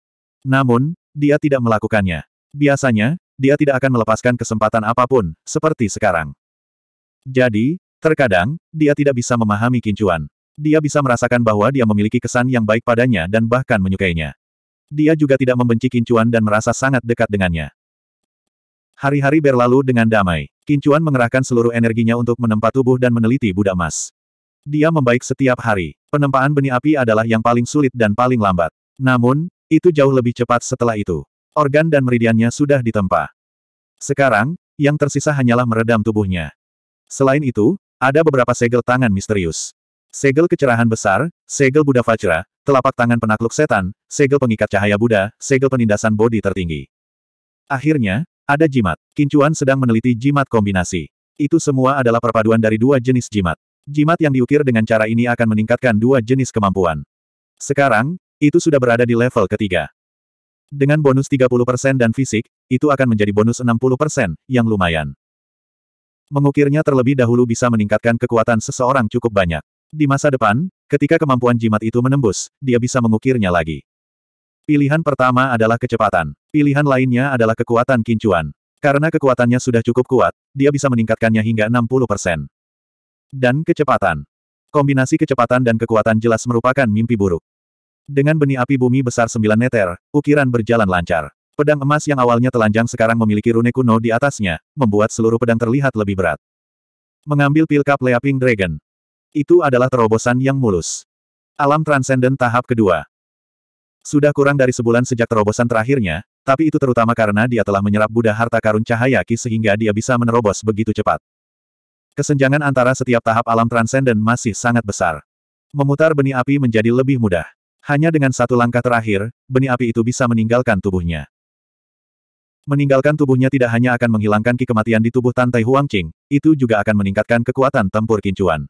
Namun, dia tidak melakukannya. Biasanya, dia tidak akan melepaskan kesempatan apapun, seperti sekarang. Jadi, terkadang, dia tidak bisa memahami Kincuan. Dia bisa merasakan bahwa dia memiliki kesan yang baik padanya dan bahkan menyukainya. Dia juga tidak membenci Kincuan dan merasa sangat dekat dengannya. Hari-hari berlalu dengan damai. Kincuan mengerahkan seluruh energinya untuk menempa tubuh dan meneliti Buddha Emas. Dia membaik setiap hari. Penempaan benih api adalah yang paling sulit dan paling lambat. Namun, itu jauh lebih cepat setelah itu. Organ dan meridiannya sudah ditempa. Sekarang, yang tersisa hanyalah meredam tubuhnya. Selain itu, ada beberapa segel tangan misterius. Segel kecerahan besar, segel Buddha Vajra, telapak tangan penakluk setan, segel pengikat cahaya Buddha, segel penindasan bodi tertinggi. Akhirnya, ada jimat. Kincuan sedang meneliti jimat kombinasi. Itu semua adalah perpaduan dari dua jenis jimat. Jimat yang diukir dengan cara ini akan meningkatkan dua jenis kemampuan. Sekarang, itu sudah berada di level ketiga. Dengan bonus 30% dan fisik, itu akan menjadi bonus 60%, yang lumayan. Mengukirnya terlebih dahulu bisa meningkatkan kekuatan seseorang cukup banyak. Di masa depan, ketika kemampuan jimat itu menembus, dia bisa mengukirnya lagi. Pilihan pertama adalah kecepatan. Pilihan lainnya adalah kekuatan kincuan. Karena kekuatannya sudah cukup kuat, dia bisa meningkatkannya hingga 60%. Dan kecepatan. Kombinasi kecepatan dan kekuatan jelas merupakan mimpi buruk. Dengan benih api bumi besar sembilan meter, ukiran berjalan lancar. Pedang emas yang awalnya telanjang sekarang memiliki rune kuno di atasnya, membuat seluruh pedang terlihat lebih berat. Mengambil pil pilkap Leaping Dragon. Itu adalah terobosan yang mulus. Alam Transcendent tahap kedua. Sudah kurang dari sebulan sejak terobosan terakhirnya, tapi itu terutama karena dia telah menyerap Buddha harta karun cahaya ki sehingga dia bisa menerobos begitu cepat. Kesenjangan antara setiap tahap alam transenden masih sangat besar. Memutar benih api menjadi lebih mudah. Hanya dengan satu langkah terakhir, benih api itu bisa meninggalkan tubuhnya. Meninggalkan tubuhnya tidak hanya akan menghilangkan ki kematian di tubuh Tantai Huangqing, itu juga akan meningkatkan kekuatan tempur kincuan.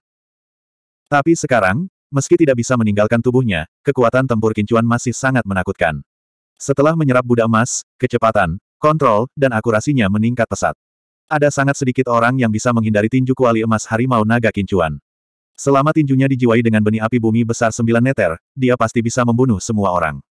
Tapi sekarang, meski tidak bisa meninggalkan tubuhnya, kekuatan tempur kincuan masih sangat menakutkan. Setelah menyerap Buddha emas, kecepatan, kontrol, dan akurasinya meningkat pesat. Ada sangat sedikit orang yang bisa menghindari tinju kuali emas harimau naga kincuan. Selama tinjunya dijiwai dengan benih api bumi besar sembilan meter, dia pasti bisa membunuh semua orang.